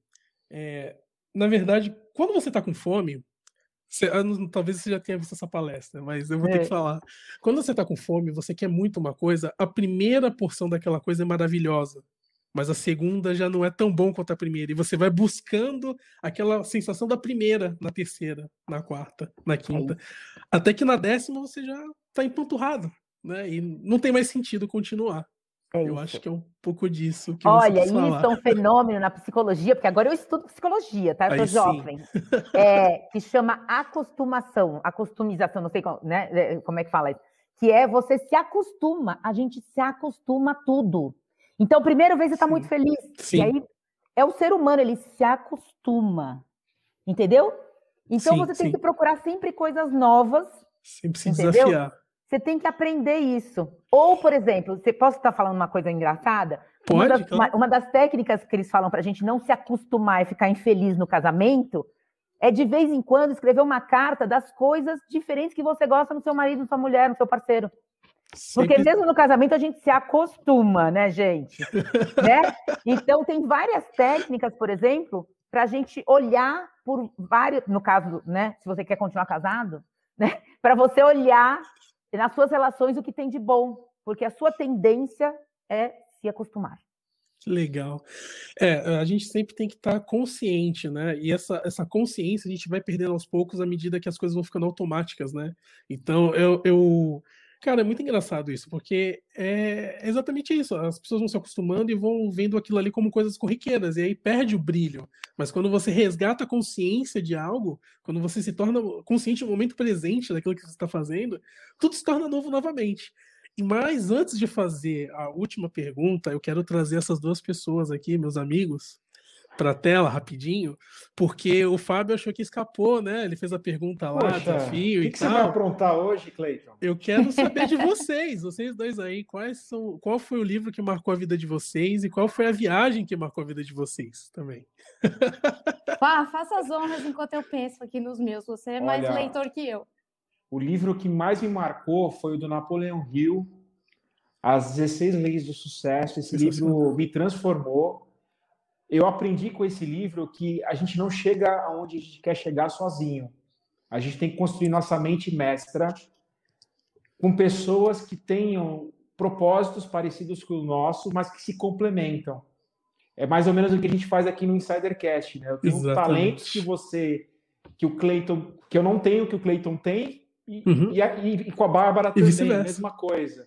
é, na verdade, quando você está com fome, você, ah, talvez você já tenha visto essa palestra, mas eu vou é. ter que é. falar. Quando você está com fome, você quer muito uma coisa, a primeira porção daquela coisa é maravilhosa mas a segunda já não é tão bom quanto a primeira. E você vai buscando aquela sensação da primeira, na terceira, na quarta, na quinta. Aí. Até que na décima você já está empanturrado, né? E não tem mais sentido continuar. É eu acho que é um pouco disso que Olha, isso falar. é um fenômeno na psicologia, porque agora eu estudo psicologia, tá? Eu sou Aí jovem. É, que chama acostumação, acostumização, não sei como, né, é, como é que fala isso. Que é você se acostuma, a gente se acostuma a tudo. Então, primeira vez você está muito feliz. Sim. E aí é o ser humano, ele se acostuma. Entendeu? Então sim, você tem sim. que procurar sempre coisas novas. Sempre se entendeu? desafiar. Você tem que aprender isso. Ou, por exemplo, você posso estar tá falando uma coisa engraçada? Pode, uma, das, uma, uma das técnicas que eles falam para a gente não se acostumar e ficar infeliz no casamento é de vez em quando escrever uma carta das coisas diferentes que você gosta no seu marido, na sua mulher, no seu parceiro. Sempre... Porque mesmo no casamento a gente se acostuma, né, gente? [laughs] né? Então tem várias técnicas, por exemplo, para a gente olhar por vários, no caso, né, se você quer continuar casado, né, para você olhar nas suas relações o que tem de bom, porque a sua tendência é se acostumar. Legal. É, a gente sempre tem que estar tá consciente, né? E essa, essa consciência a gente vai perdendo aos poucos à medida que as coisas vão ficando automáticas, né? Então, eu, eu Cara, é muito engraçado isso, porque é exatamente isso. As pessoas vão se acostumando e vão vendo aquilo ali como coisas corriqueiras, e aí perde o brilho. Mas quando você resgata a consciência de algo, quando você se torna consciente do momento presente daquilo que você está fazendo, tudo se torna novo novamente. Mas antes de fazer a última pergunta, eu quero trazer essas duas pessoas aqui, meus amigos, para a tela rapidinho, porque o Fábio achou que escapou, né? Ele fez a pergunta lá, Poxa, desafio que e que tal. O que você vai aprontar hoje, Cleiton? Eu quero saber de [laughs] vocês, vocês dois aí, quais são, qual foi o livro que marcou a vida de vocês e qual foi a viagem que marcou a vida de vocês também. faça as honras enquanto eu penso aqui nos meus, você é mais Olha, leitor que eu. O livro que mais me marcou foi o do Napoleão Hill, As 16 Leis do Sucesso. Esse é livro me transformou eu aprendi com esse livro que a gente não chega aonde a gente quer chegar sozinho. A gente tem que construir nossa mente mestra com pessoas que tenham propósitos parecidos com o nosso, mas que se complementam. É mais ou menos o que a gente faz aqui no Insidercast, né? Eu tenho Exatamente. talentos que você, que o Cleiton, que eu não tenho, que o Cleiton tem, e, uhum. e, e, com a Bárbara também, a mesma coisa.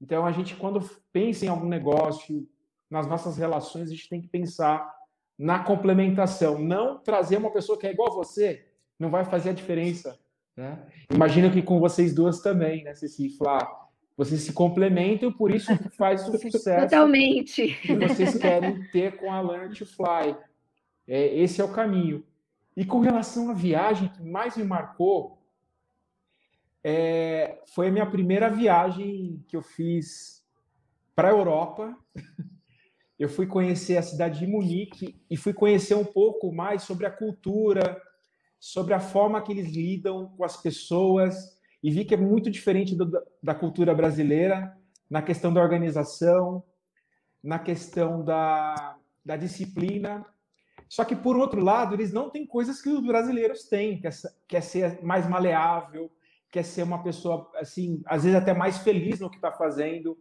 Então a gente, quando pensa em algum negócio, nas nossas relações, a gente tem que pensar na complementação. Não trazer uma pessoa que é igual a você não vai fazer a diferença. Né? Imagino que com vocês duas também, né, Ceci e Flá? Vocês se complementam, por isso faz o [laughs] sucesso Totalmente. que vocês querem ter com a Learn to Fly. É, esse é o caminho. E com relação à viagem que mais me marcou, é, foi a minha primeira viagem que eu fiz para a Europa. [laughs] eu fui conhecer a cidade de Munique e fui conhecer um pouco mais sobre a cultura, sobre a forma que eles lidam com as pessoas, e vi que é muito diferente do, da cultura brasileira na questão da organização, na questão da, da disciplina. Só que, por outro lado, eles não têm coisas que os brasileiros têm, que é, que é ser mais maleável, quer é ser uma pessoa, assim, às vezes até mais feliz no que está fazendo.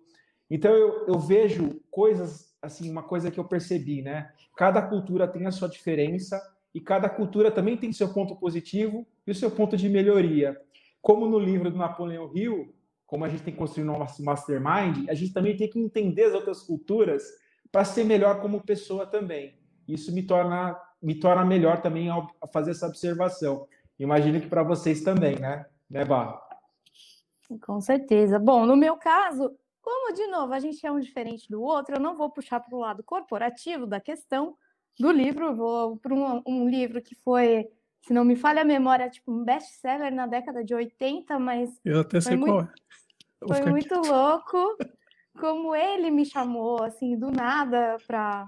Então, eu, eu vejo coisas assim, uma coisa que eu percebi, né? Cada cultura tem a sua diferença e cada cultura também tem seu ponto positivo e o seu ponto de melhoria. Como no livro do Napoleão Hill, como a gente tem construído nosso mastermind, a gente também tem que entender as outras culturas para ser melhor como pessoa também. Isso me torna me torna melhor também ao fazer essa observação. Imagino que para vocês também, né? Né, Barra? Com certeza. Bom, no meu caso, como, de novo, a gente é um diferente do outro, eu não vou puxar para o lado corporativo da questão do livro, vou para um, um, livro que foi, se não me falha a memória, tipo um best-seller na década de 80, mas. Eu até sei muito, qual é. [laughs] Foi muito quieto. Tipo. louco como ele me chamou, assim, do nada para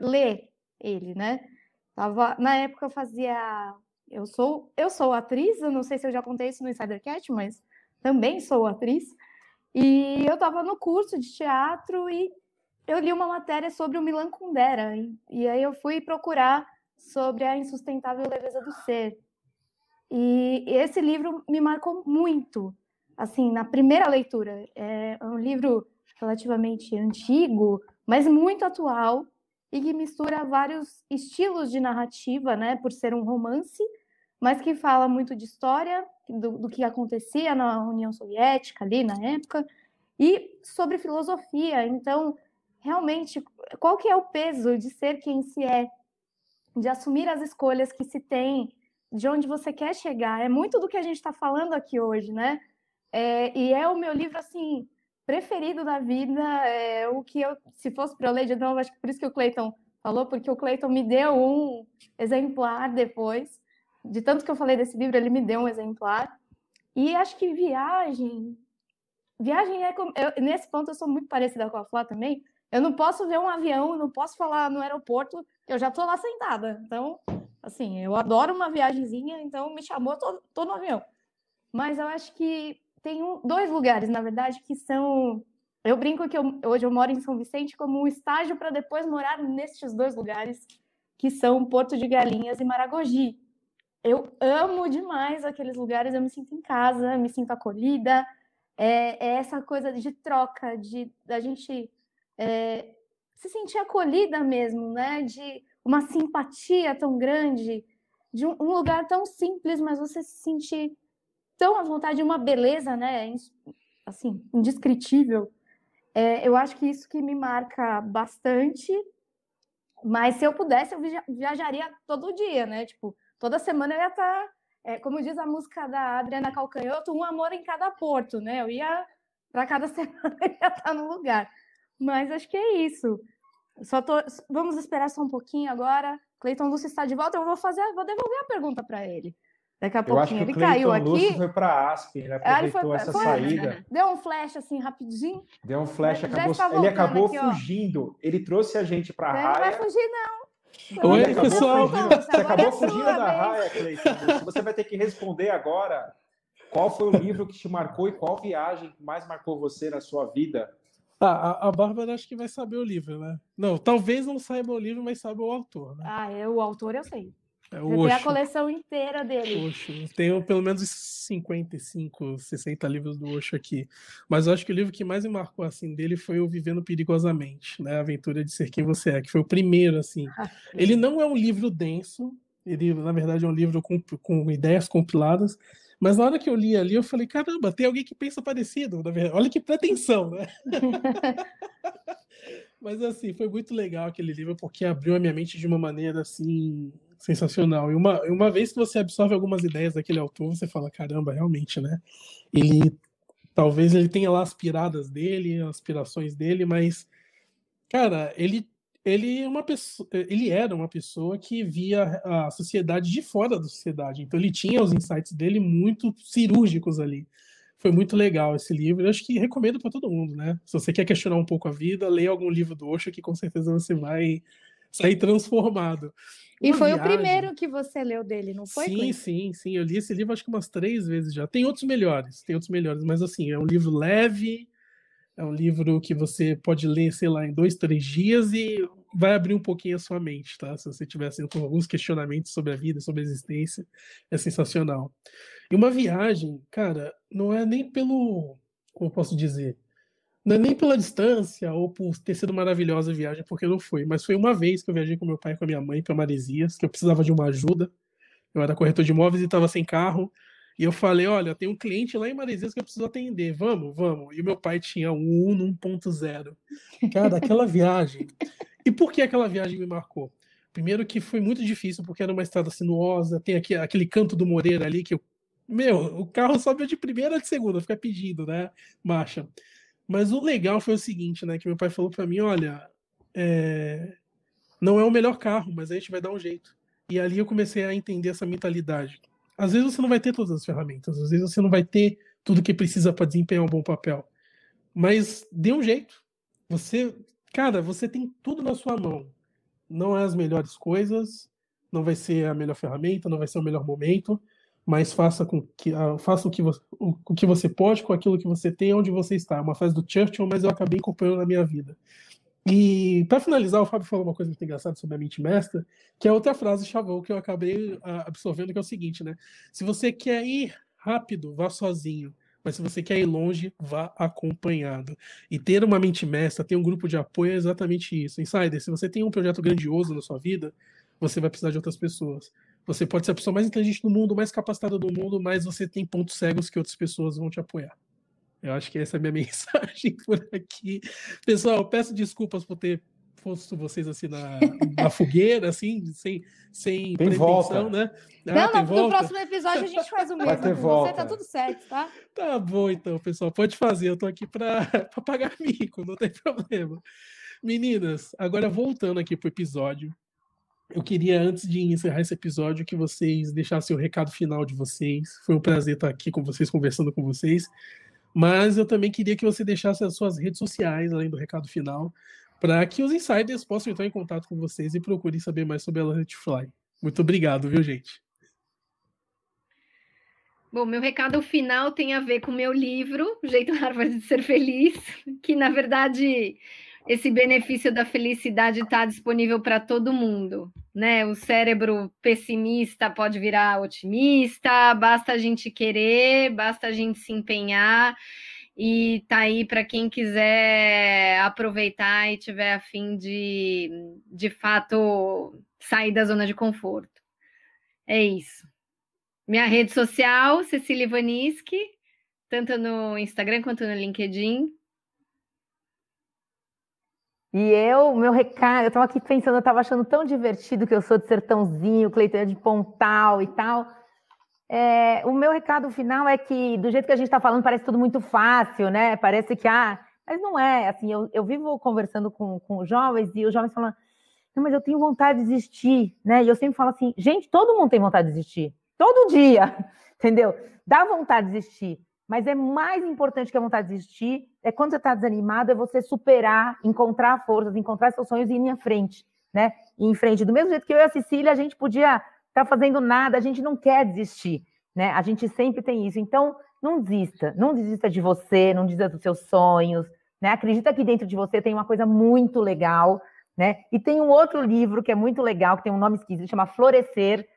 ler ele, né? Tava, na época eu fazia. Eu sou, eu sou atriz, eu não sei se eu já contei isso no Insider Cat, mas também sou atriz. E eu estava no curso de teatro e eu li uma matéria sobre o Milan Kundera. E, aí eu fui procurar sobre a insustentável leveza do ser. e esse livro me marcou muito, assim, na primeira leitura. É um livro relativamente antigo, mas muito atual e que mistura vários estilos de narrativa, né, por ser um romance mas que fala muito de história, do, do que acontecia na União Soviética ali na época, e sobre filosofia. Então, realmente, qual que é o peso de ser quem se é, de assumir as escolhas que se tem, de onde você quer chegar? É muito do que a gente está falando aqui hoje, né? É, e é o meu livro, assim, preferido da vida, é o que eu, se fosse para eu ler de novo, acho que por isso que o Cleiton falou, porque o Cleiton me deu um exemplar depois, de tanto que eu falei desse livro, ele me deu um exemplar. E acho que viagem. Viagem é. eu, nesse ponto eu sou muito parecida com a Flá também. Eu não posso ver um avião, não posso falar no aeroporto, eu já tô lá sentada. Então, assim, eu adoro uma viagemzinha, então me chamou, tô, tô no avião. Mas eu acho que tem um, dois lugares, na verdade, que são. Eu brinco que eu, hoje eu moro em São Vicente como um estágio para depois morar nestes dois lugares, que são Porto de Galinhas e Maragogi eu amo demais aqueles lugares, eu me sinto em casa, me sinto acolhida. É, é essa coisa de troca, de da gente é, se sentir acolhida mesmo, né? De uma simpatia tão grande, de um, um lugar tão simples, mas você se sentir tão à vontade, uma beleza, né? É assim, indescritível. É, eu acho que isso que me marca bastante. Mas se eu pudesse, eu viajaria todo dia, né? Tipo, toda semana eu ia estar, tá, é, como diz a música da Adriana Calcanhoto, um amor em cada porto, né? Eu ia para cada [laughs] semana eu ia estar tá no lugar. Mas acho que é isso. Só tô, vamos esperar só um pouquinho agora. Cleiton Lúcio está de volta. Eu vou fazer, vou devolver a pergunta para ele. Daqui a pouquinho ele caiu Lúcio aqui. foi para Aspen, ah, ele aproveitou ele foi, essa foi, né? saída. Deu um flash assim rapidinho. Deu um flash, acabou, ele acabou aqui, fugindo. Ele trouxe a gente para a Ele não vai fugir não. Tá Oi, pessoal. você acabou é fugindo da raia, Cleiton. Você vai ter que responder agora qual foi o livro que te marcou e qual viagem que mais marcou você na sua vida? Ah, a, a Bárbara acho que vai saber o livro, né? Não, talvez não saiba o livro, mas saiba o autor, né? Ah, é, o autor eu sei. É o a coleção inteira dele. Osho. Tenho pelo menos 55, 60 livros do Osho aqui. Mas eu acho que o livro que mais me marcou assim dele foi o Vivendo Perigosamente, né? A Aventura de Ser Quem Você É, que foi o primeiro assim. Ah, ele não é um livro denso, ele na verdade é um livro com, com ideias compiladas, mas na hora que eu li ali, eu falei, caramba, tem alguém que pensa parecido, na verdade. Olha que pretensão, né? [laughs] Mas assim, foi muito legal aquele livro, porque abriu a minha mente de uma maneira assim Sensacional. E uma, uma vez que você absorve algumas ideias daquele autor, você fala, caramba, realmente, né? Ele talvez ele tenha lá as piradas dele, aspirações dele, mas cara, ele ele é uma pessoa, ele era uma pessoa que via a sociedade de fora da sociedade. Então ele tinha os insights dele muito cirúrgicos ali. Foi muito legal esse livro. Eu acho que recomendo para todo mundo, né? Se você quer questionar um pouco a vida, leia algum livro do Osho que com certeza você vai saí transformado. Uma e foi viagem. o primeiro que você leu dele, não foi? Sim, Clint? sim, sim. Eu li esse livro acho que umas três vezes já. Tem outros melhores, tem outros melhores, mas assim, é um livro leve, é um livro que você pode ler, sei lá, em dois, três dias e vai abrir um pouquinho a sua mente, tá? Se você tiver assim, com alguns questionamentos sobre a vida, sobre a existência, é sensacional. E uma viagem, cara, não é nem pelo. Como eu posso dizer? Não é nem pela distância ou por ter sido maravilhosa a viagem, porque não foi, mas foi uma vez que eu viajei com meu pai e com a minha mãe para Maresias, que eu precisava de uma ajuda. Eu era corretor de imóveis e estava sem carro. E eu falei: Olha, tem um cliente lá em Maresias que eu preciso atender. Vamos, vamos. E meu pai tinha um Uno 1.0. Cara, aquela viagem. E por que aquela viagem me marcou? Primeiro, que foi muito difícil, porque era uma estrada sinuosa, tem aqui, aquele canto do Moreira ali que eu meu, o carro sobe de primeira a de segunda, fica pedindo, né? Marcha. Mas o legal foi o seguinte, né? Que meu pai falou para mim, olha, é... não é o melhor carro, mas a gente vai dar um jeito. E ali eu comecei a entender essa mentalidade. Às vezes você não vai ter todas as ferramentas, às vezes você não vai ter tudo que precisa para desempenhar um bom papel. Mas dê um jeito. Você, cara, você tem tudo na sua mão. Não é as melhores coisas, não vai ser a melhor ferramenta, não vai ser o melhor momento, mas faça, com que, uh, faça o, que você, o, o, que você pode com aquilo que você tem, onde você está. É uma frase do Churchill, mas eu acabei incorporando na minha vida. E para finalizar, o Fábio falou uma coisa muito engraçada sobre a mente mestra, que é outra frase chavou que eu acabei uh, absorvendo, que é o seguinte, né? Se você quer ir rápido, vá sozinho. Mas se você quer ir longe, vá acompanhado. E ter uma mente mestra, ter um grupo de apoio é exatamente isso. Insider, se você tem um projeto grandioso na sua vida, você vai precisar de outras pessoas. Você pode ser a pessoa mais inteligente do mundo, mais capacitada do mundo, mas você tem pontos cegos que outras pessoas vão te apoiar. Eu acho que essa é a minha [laughs] mensagem por aqui. Pessoal, peço desculpas por ter posto vocês assim na, na fogueira, assim, sem, sem tem volta. né? Ah, não, não, volta. no próximo episódio a gente faz o mesmo Vai ter volta. você, tá tudo certo, tá? Tá bom então, pessoal, pode fazer, eu tô aqui para [laughs] pagar mico, não tem [laughs] problema. Meninas, agora voltando aqui pro episódio, eu queria, antes de encerrar esse episódio, que vocês deixassem o recado final de vocês. Foi um prazer estar aqui com vocês, conversando com vocês. Mas eu também queria que você deixasse as suas redes sociais, além do recado final, para que os insiders possam entrar em contato com vocês e procurem saber mais sobre a Lunch Fly. Muito obrigado, viu, gente? Bom, meu recado final tem a ver com o meu livro, Jeito Harvard de Ser Feliz, que na verdade esse benefício da felicidade está disponível para todo mundo, né? O cérebro pessimista pode virar otimista, basta a gente querer, basta a gente se empenhar e tá aí para quem quiser aproveitar e tiver a fim de, de fato, sair da zona de conforto. É isso. Minha rede social, Cecília Ivaniski, tanto no Instagram quanto no LinkedIn. E eu, meu recado, eu estava aqui pensando, eu estava achando tão divertido que eu sou de sertãozinho, Cleiton é de Pontal e tal. É, o meu recado final é que, do jeito que a gente está falando, parece tudo muito fácil, né? Parece que, ah, mas não é. Assim, eu, eu vivo conversando com, com jovens e os jovens falam, não, mas eu tenho vontade de desistir, né? E eu sempre falo assim, gente, todo mundo tem vontade de desistir. Todo dia, [laughs] entendeu? Dá vontade de desistir. Mas é mais importante que a vontade de desistir é quando você está desanimado, é você superar, encontrar forças, encontrar seus sonhos e ir em frente, né? E em frente. Do mesmo jeito que eu e a Cecília, a gente podia estar tá fazendo nada, a gente não quer desistir, né? A gente sempre tem isso. Então, não desista, não desista de você, não desista dos seus sonhos, né? Acredita que dentro de você tem uma coisa muito legal, né? E tem um outro livro que é muito legal, que tem um nome esquisito, chama Florescer,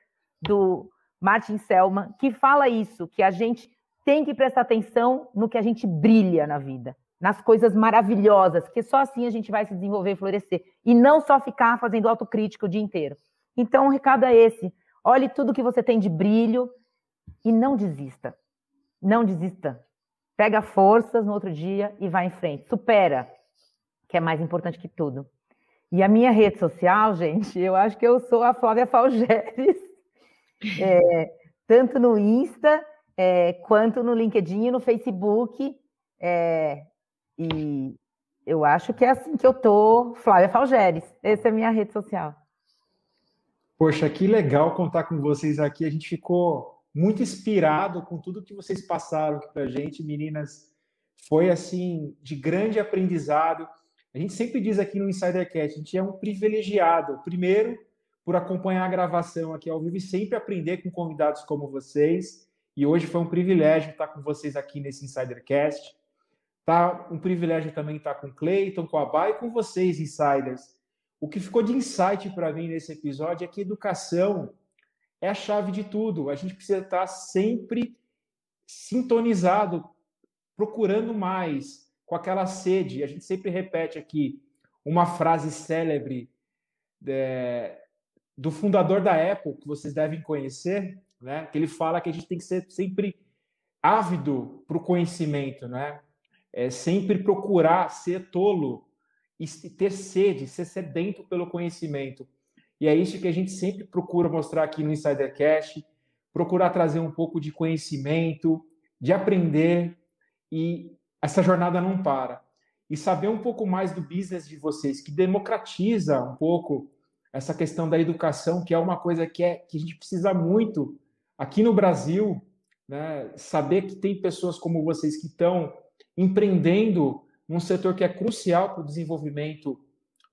do Martin Selman, que fala isso, que a gente tem que prestar atenção no que a gente brilha na vida, nas coisas maravilhosas, que só assim a gente vai se desenvolver e florescer. E não só ficar fazendo autocrítica o dia inteiro. Então, o recado é esse. Olhe tudo que você tem de brilho e não desista. Não desista. Pega forças no outro dia e vai em frente. Supera, que é mais importante que tudo. E a minha rede social, gente, eu acho que eu sou a Flávia Falgeres. [laughs] É, tanto no Insta é, quanto no LinkedIn e no Facebook. É, e eu acho que é assim que eu tô, Flávia Falgeres. Essa é a minha rede social. Poxa, que legal contar com vocês aqui. A gente ficou muito inspirado com tudo que vocês passaram aqui pra gente, meninas. Foi assim de grande aprendizado. A gente sempre diz aqui no Insidercast, a gente é um privilegiado, primeiro por acompanhar a gravação aqui ao vivo e sempre aprender com convidados como vocês. E hoje foi um privilégio estar com vocês aqui nesse Insidercast. Tá um privilégio também estar com o Clayton, com a Bai e com vocês, insiders. O que ficou de insight para mim nesse episódio é que educação é a chave de tudo. A gente precisa estar sempre sintonizado, procurando mais, com aquela sede. A gente sempre repete aqui uma frase célebre é, do fundador da Apple, que vocês devem conhecer, né? Que ele fala que a gente tem que ser sempre ávido para o conhecimento, né? É sempre procurar ser tolo e ter sede, ser sedento pelo conhecimento. E é isso que a gente sempre procura mostrar aqui no Insidercast, procurar trazer um pouco de conhecimento, de aprender e essa jornada não para. E saber um pouco mais do business de vocês, que democratiza um pouco essa questão da educação, que é uma coisa que, é, que a gente precisa muito Aqui no Brasil, né, saber que tem pessoas como vocês que estão empreendendo num setor que é crucial para o desenvolvimento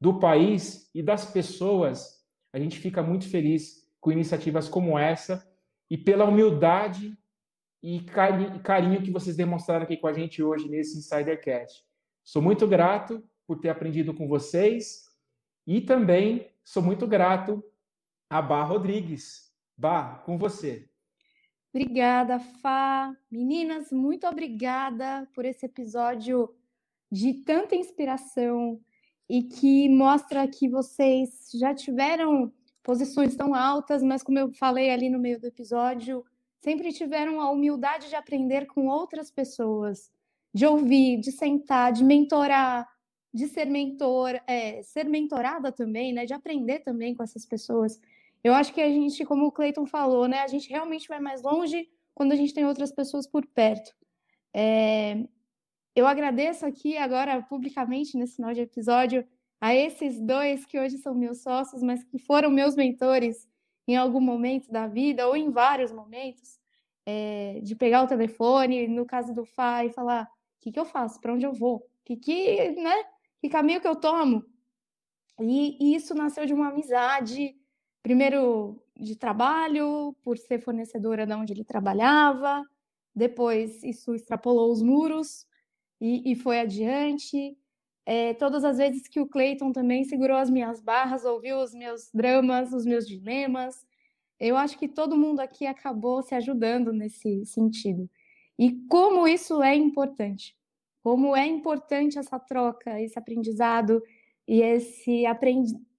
do país e das pessoas, a gente fica muito feliz com iniciativas como essa e pela humildade e carinho que vocês demonstraram aqui com a gente hoje nesse Insidercast. Sou muito grato por ter aprendido com vocês e também sou muito grato a Bar Rodrigues. Bar, com você. Obrigada, Fá. Meninas, muito obrigada por esse episódio de tanta inspiração e que mostra que vocês já tiveram posições tão altas, mas como eu falei ali no meio do episódio, sempre tiveram a humildade de aprender com outras pessoas, de ouvir, de sentar, de mentorar, de ser mentor, é, ser mentorada também, né? De aprender também com essas pessoas. Eu acho que a gente, como o Cleiton falou, né, a gente realmente vai mais longe quando a gente tem outras pessoas por perto. É... Eu agradeço aqui agora publicamente nesse final de episódio a esses dois que hoje são meus sócios, mas que foram meus mentores em algum momento da vida ou em vários momentos, é... de pegar o telefone, no caso do Fá, e falar: o que, que eu faço? Para onde eu vou? Que, que, né? que caminho que eu tomo? E, e isso nasceu de uma amizade primeiro de trabalho, por ser fornecedora de onde ele trabalhava, depois isso extrapolou os muros e, e foi adiante. É, todas as vezes que o Clayton também segurou as minhas barras, ouviu os meus dramas, os meus dilemas, eu acho que todo mundo aqui acabou se ajudando nesse sentido. E como isso é importante. Como é importante essa troca, esse aprendizado e esse,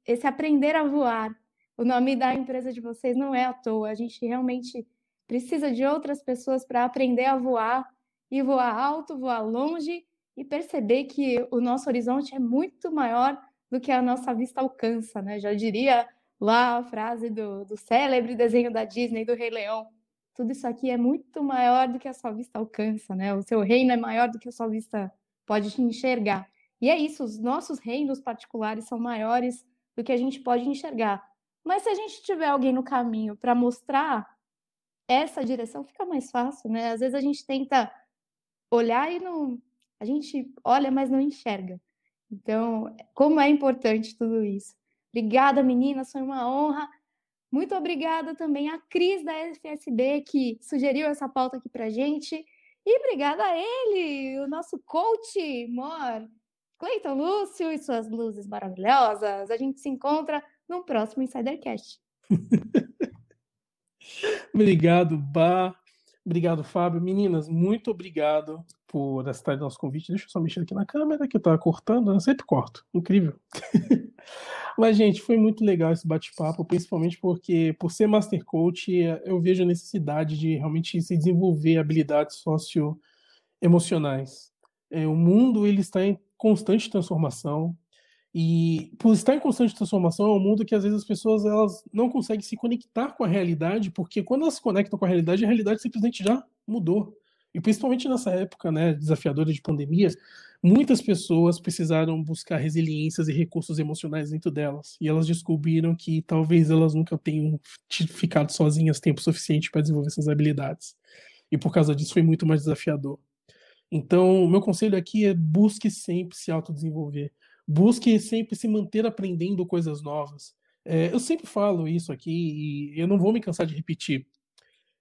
esse aprender a voar o nome da empresa de vocês não é à toa. A gente realmente precisa de outras pessoas para aprender a voar e voar alto, voar longe e perceber que o nosso horizonte é muito maior do que a nossa vista alcança, né? Já diria lá a frase do, do célebre desenho da Disney do Rei Leão. Tudo isso aqui é muito maior do que a sua vista alcança, né? O seu reino é maior do que a sua vista pode te enxergar. E é isso, os nossos reinos particulares são maiores do que a gente pode enxergar. Mas se a gente tiver alguém no caminho para mostrar essa direção, fica mais fácil, né? Às vezes a gente tenta olhar e não. A gente olha, mas não enxerga. Então, como é importante tudo isso. Obrigada, meninas, foi uma honra. Muito obrigada também à Cris da FSB, que sugeriu essa pauta aqui para gente. E obrigada a ele, o nosso coach, Mor, Cleiton Lúcio e suas luzes maravilhosas. A gente se encontra no próximo Insidercast. [laughs] obrigado, Bá. Obrigado, Fábio. Meninas, muito obrigado por aceitar nosso convite. Deixa eu só mexer aqui na câmera, que eu tá tava cortando, né? eu sempre corto. Incrível. [laughs] Mas, gente, foi muito legal esse bate-papo, principalmente porque, por ser Master Coach, eu vejo a necessidade de realmente se desenvolver habilidades socioemocionais. É, o mundo ele está em constante transformação, e por estar em constante transformação, é um mundo que às vezes as pessoas elas não conseguem se conectar com a realidade, porque quando elas se conectam com a realidade, a realidade simplesmente já mudou. E principalmente nessa época né, desafiadora de pandemia, muitas pessoas precisaram buscar resiliências e recursos emocionais dentro delas. E elas descobriram que talvez elas nunca tenham ficado sozinhas tempo suficiente para desenvolver essas habilidades. E por causa disso foi muito mais desafiador. Então, o meu conselho aqui é busque sempre se autodesenvolver busque sempre se manter aprendendo coisas novas. É, eu sempre falo isso aqui e eu não vou me cansar de repetir.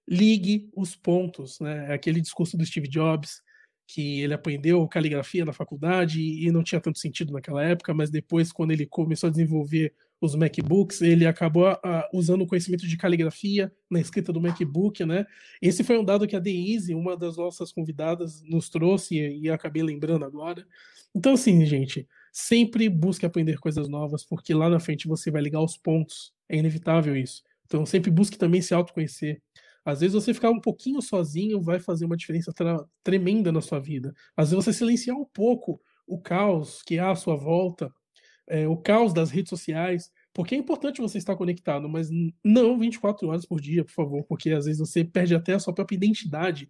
Ligue os pontos, né? É aquele discurso do Steve Jobs que ele aprendeu caligrafia na faculdade e não tinha tanto sentido naquela época, mas depois quando ele começou a desenvolver os MacBooks, ele acabou ah, usando o conhecimento de caligrafia na escrita do MacBook, né? Esse foi um dado que a Deise, uma das nossas convidadas, nos trouxe e, e acabei lembrando agora. Então, assim, gente, Sempre busque aprender coisas novas, porque lá na frente você vai ligar os pontos. É inevitável isso. Então sempre busque também se autoconhecer. Às vezes você ficar um pouquinho sozinho vai fazer uma diferença tremenda na sua vida. Às vezes você silenciar um pouco o caos que há à sua volta, é, o caos das redes sociais, porque é importante você estar conectado, mas não 24 horas por dia, por favor, porque às vezes você perde até a sua própria identidade.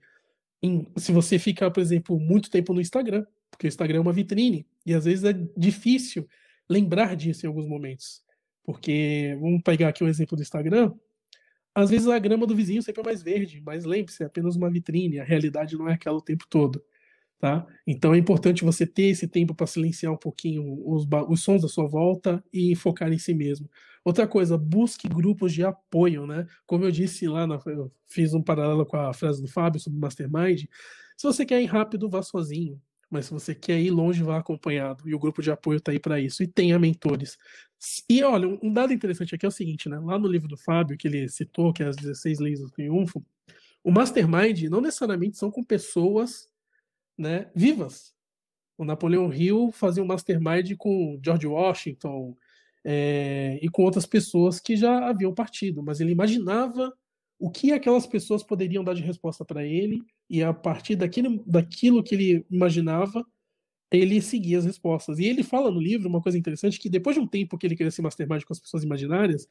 Em, se você fica, por exemplo, muito tempo no Instagram, porque o Instagram é uma vitrine e às vezes é difícil lembrar disso em alguns momentos. Porque, vamos pegar aqui o um exemplo do Instagram, às vezes a grama do vizinho sempre é mais verde, mas lembre-se, é apenas uma vitrine, a realidade não é aquela o tempo todo. Tá? Então é importante você ter esse tempo para silenciar um pouquinho os, os sons da sua volta e focar em si mesmo. Outra coisa, busque grupos de apoio, né? Como eu disse lá, na, eu fiz um paralelo com a frase do Fábio sobre Mastermind. Se você quer ir rápido, vá sozinho. Mas se você quer ir longe, vá acompanhado. E o grupo de apoio está aí para isso. E tenha mentores. E olha, um dado interessante aqui é o seguinte, né? Lá no livro do Fábio, que ele citou, que é as 16 leis do triunfo, o mastermind não necessariamente são com pessoas né, vivas. O Napoleão Hill fazia um mastermind com George Washington é, e com outras pessoas que já haviam partido, mas ele imaginava o que aquelas pessoas poderiam dar de resposta para ele e a partir daquilo que ele imaginava, ele seguia as respostas. E ele fala no livro uma coisa interessante, que depois de um tempo que ele queria se mastermind com as pessoas imaginárias,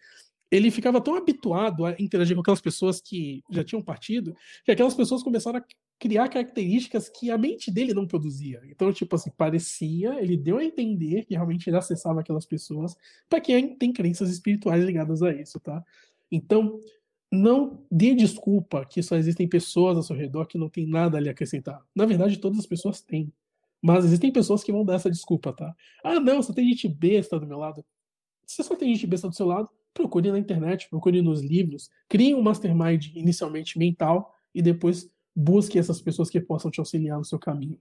ele ficava tão habituado a interagir com aquelas pessoas que já tinham partido, que aquelas pessoas começaram a criar características que a mente dele não produzia. Então, tipo assim, parecia, ele deu a entender que realmente ele acessava aquelas pessoas, para quem tem crenças espirituais ligadas a isso, tá? Então, não dê desculpa que só existem pessoas ao seu redor que não tem nada a lhe acrescentar. Na verdade, todas as pessoas têm. Mas existem pessoas que vão dar essa desculpa, tá? Ah, não, só tem gente besta do meu lado. Se só tem gente besta do seu lado, procure na internet, procure nos livros, crie um mastermind inicialmente mental e depois busque essas pessoas que possam te auxiliar no seu caminho.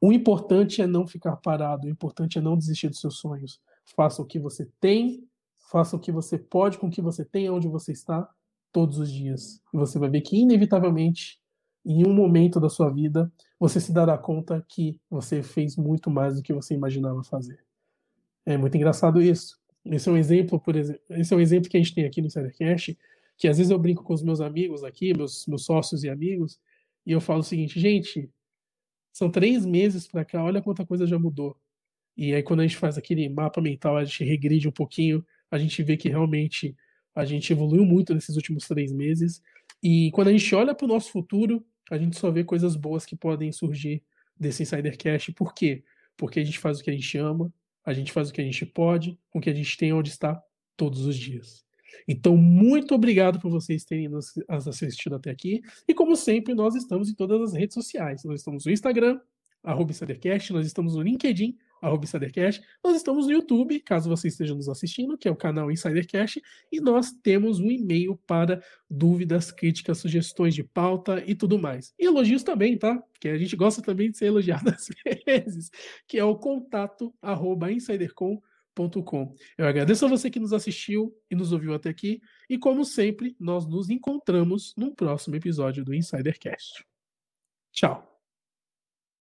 O importante é não ficar parado, o importante é não desistir dos seus sonhos. Faça o que você tem, faça o que você pode com o que você tem, onde você está, todos os dias. E você vai ver que, inevitavelmente, em um momento da sua vida, você se dará conta que você fez muito mais do que você imaginava fazer. É muito engraçado isso. Esse é um exemplo, por exemplo, esse é um exemplo que a gente tem aqui no Insidercast, que às vezes eu brinco com os meus amigos aqui, meus, meus sócios e amigos, e eu falo o seguinte, gente, são três meses para cá, olha quanta coisa já mudou. E aí quando a gente faz aquele mapa mental, a gente regride um pouquinho, a gente vê que realmente a gente evoluiu muito nesses últimos três meses. E quando a gente olha para o nosso futuro, a gente só vê coisas boas que podem surgir desse Insidercast. Por quê? Porque a gente faz o que a gente ama, a gente faz o que a gente pode, com o que a gente tem onde está todos os dias. Então, muito obrigado por vocês terem nos assistido até aqui. E como sempre, nós estamos em todas as redes sociais. Nós estamos no Instagram, arroba Insidercast, nós estamos no LinkedIn, arroba InsiderCast. Nós estamos no YouTube, caso você esteja nos assistindo, que é o canal InsiderCast, e nós temos um e-mail para dúvidas, críticas, sugestões de pauta e tudo mais. E elogios também, tá? Que a gente gosta também de ser elogiado [laughs] às vezes, que é o contato arroba insidercom.com. Eu agradeço a você que nos assistiu e nos ouviu até aqui, e como sempre, nós nos encontramos num próximo episódio do InsiderCast. Tchau!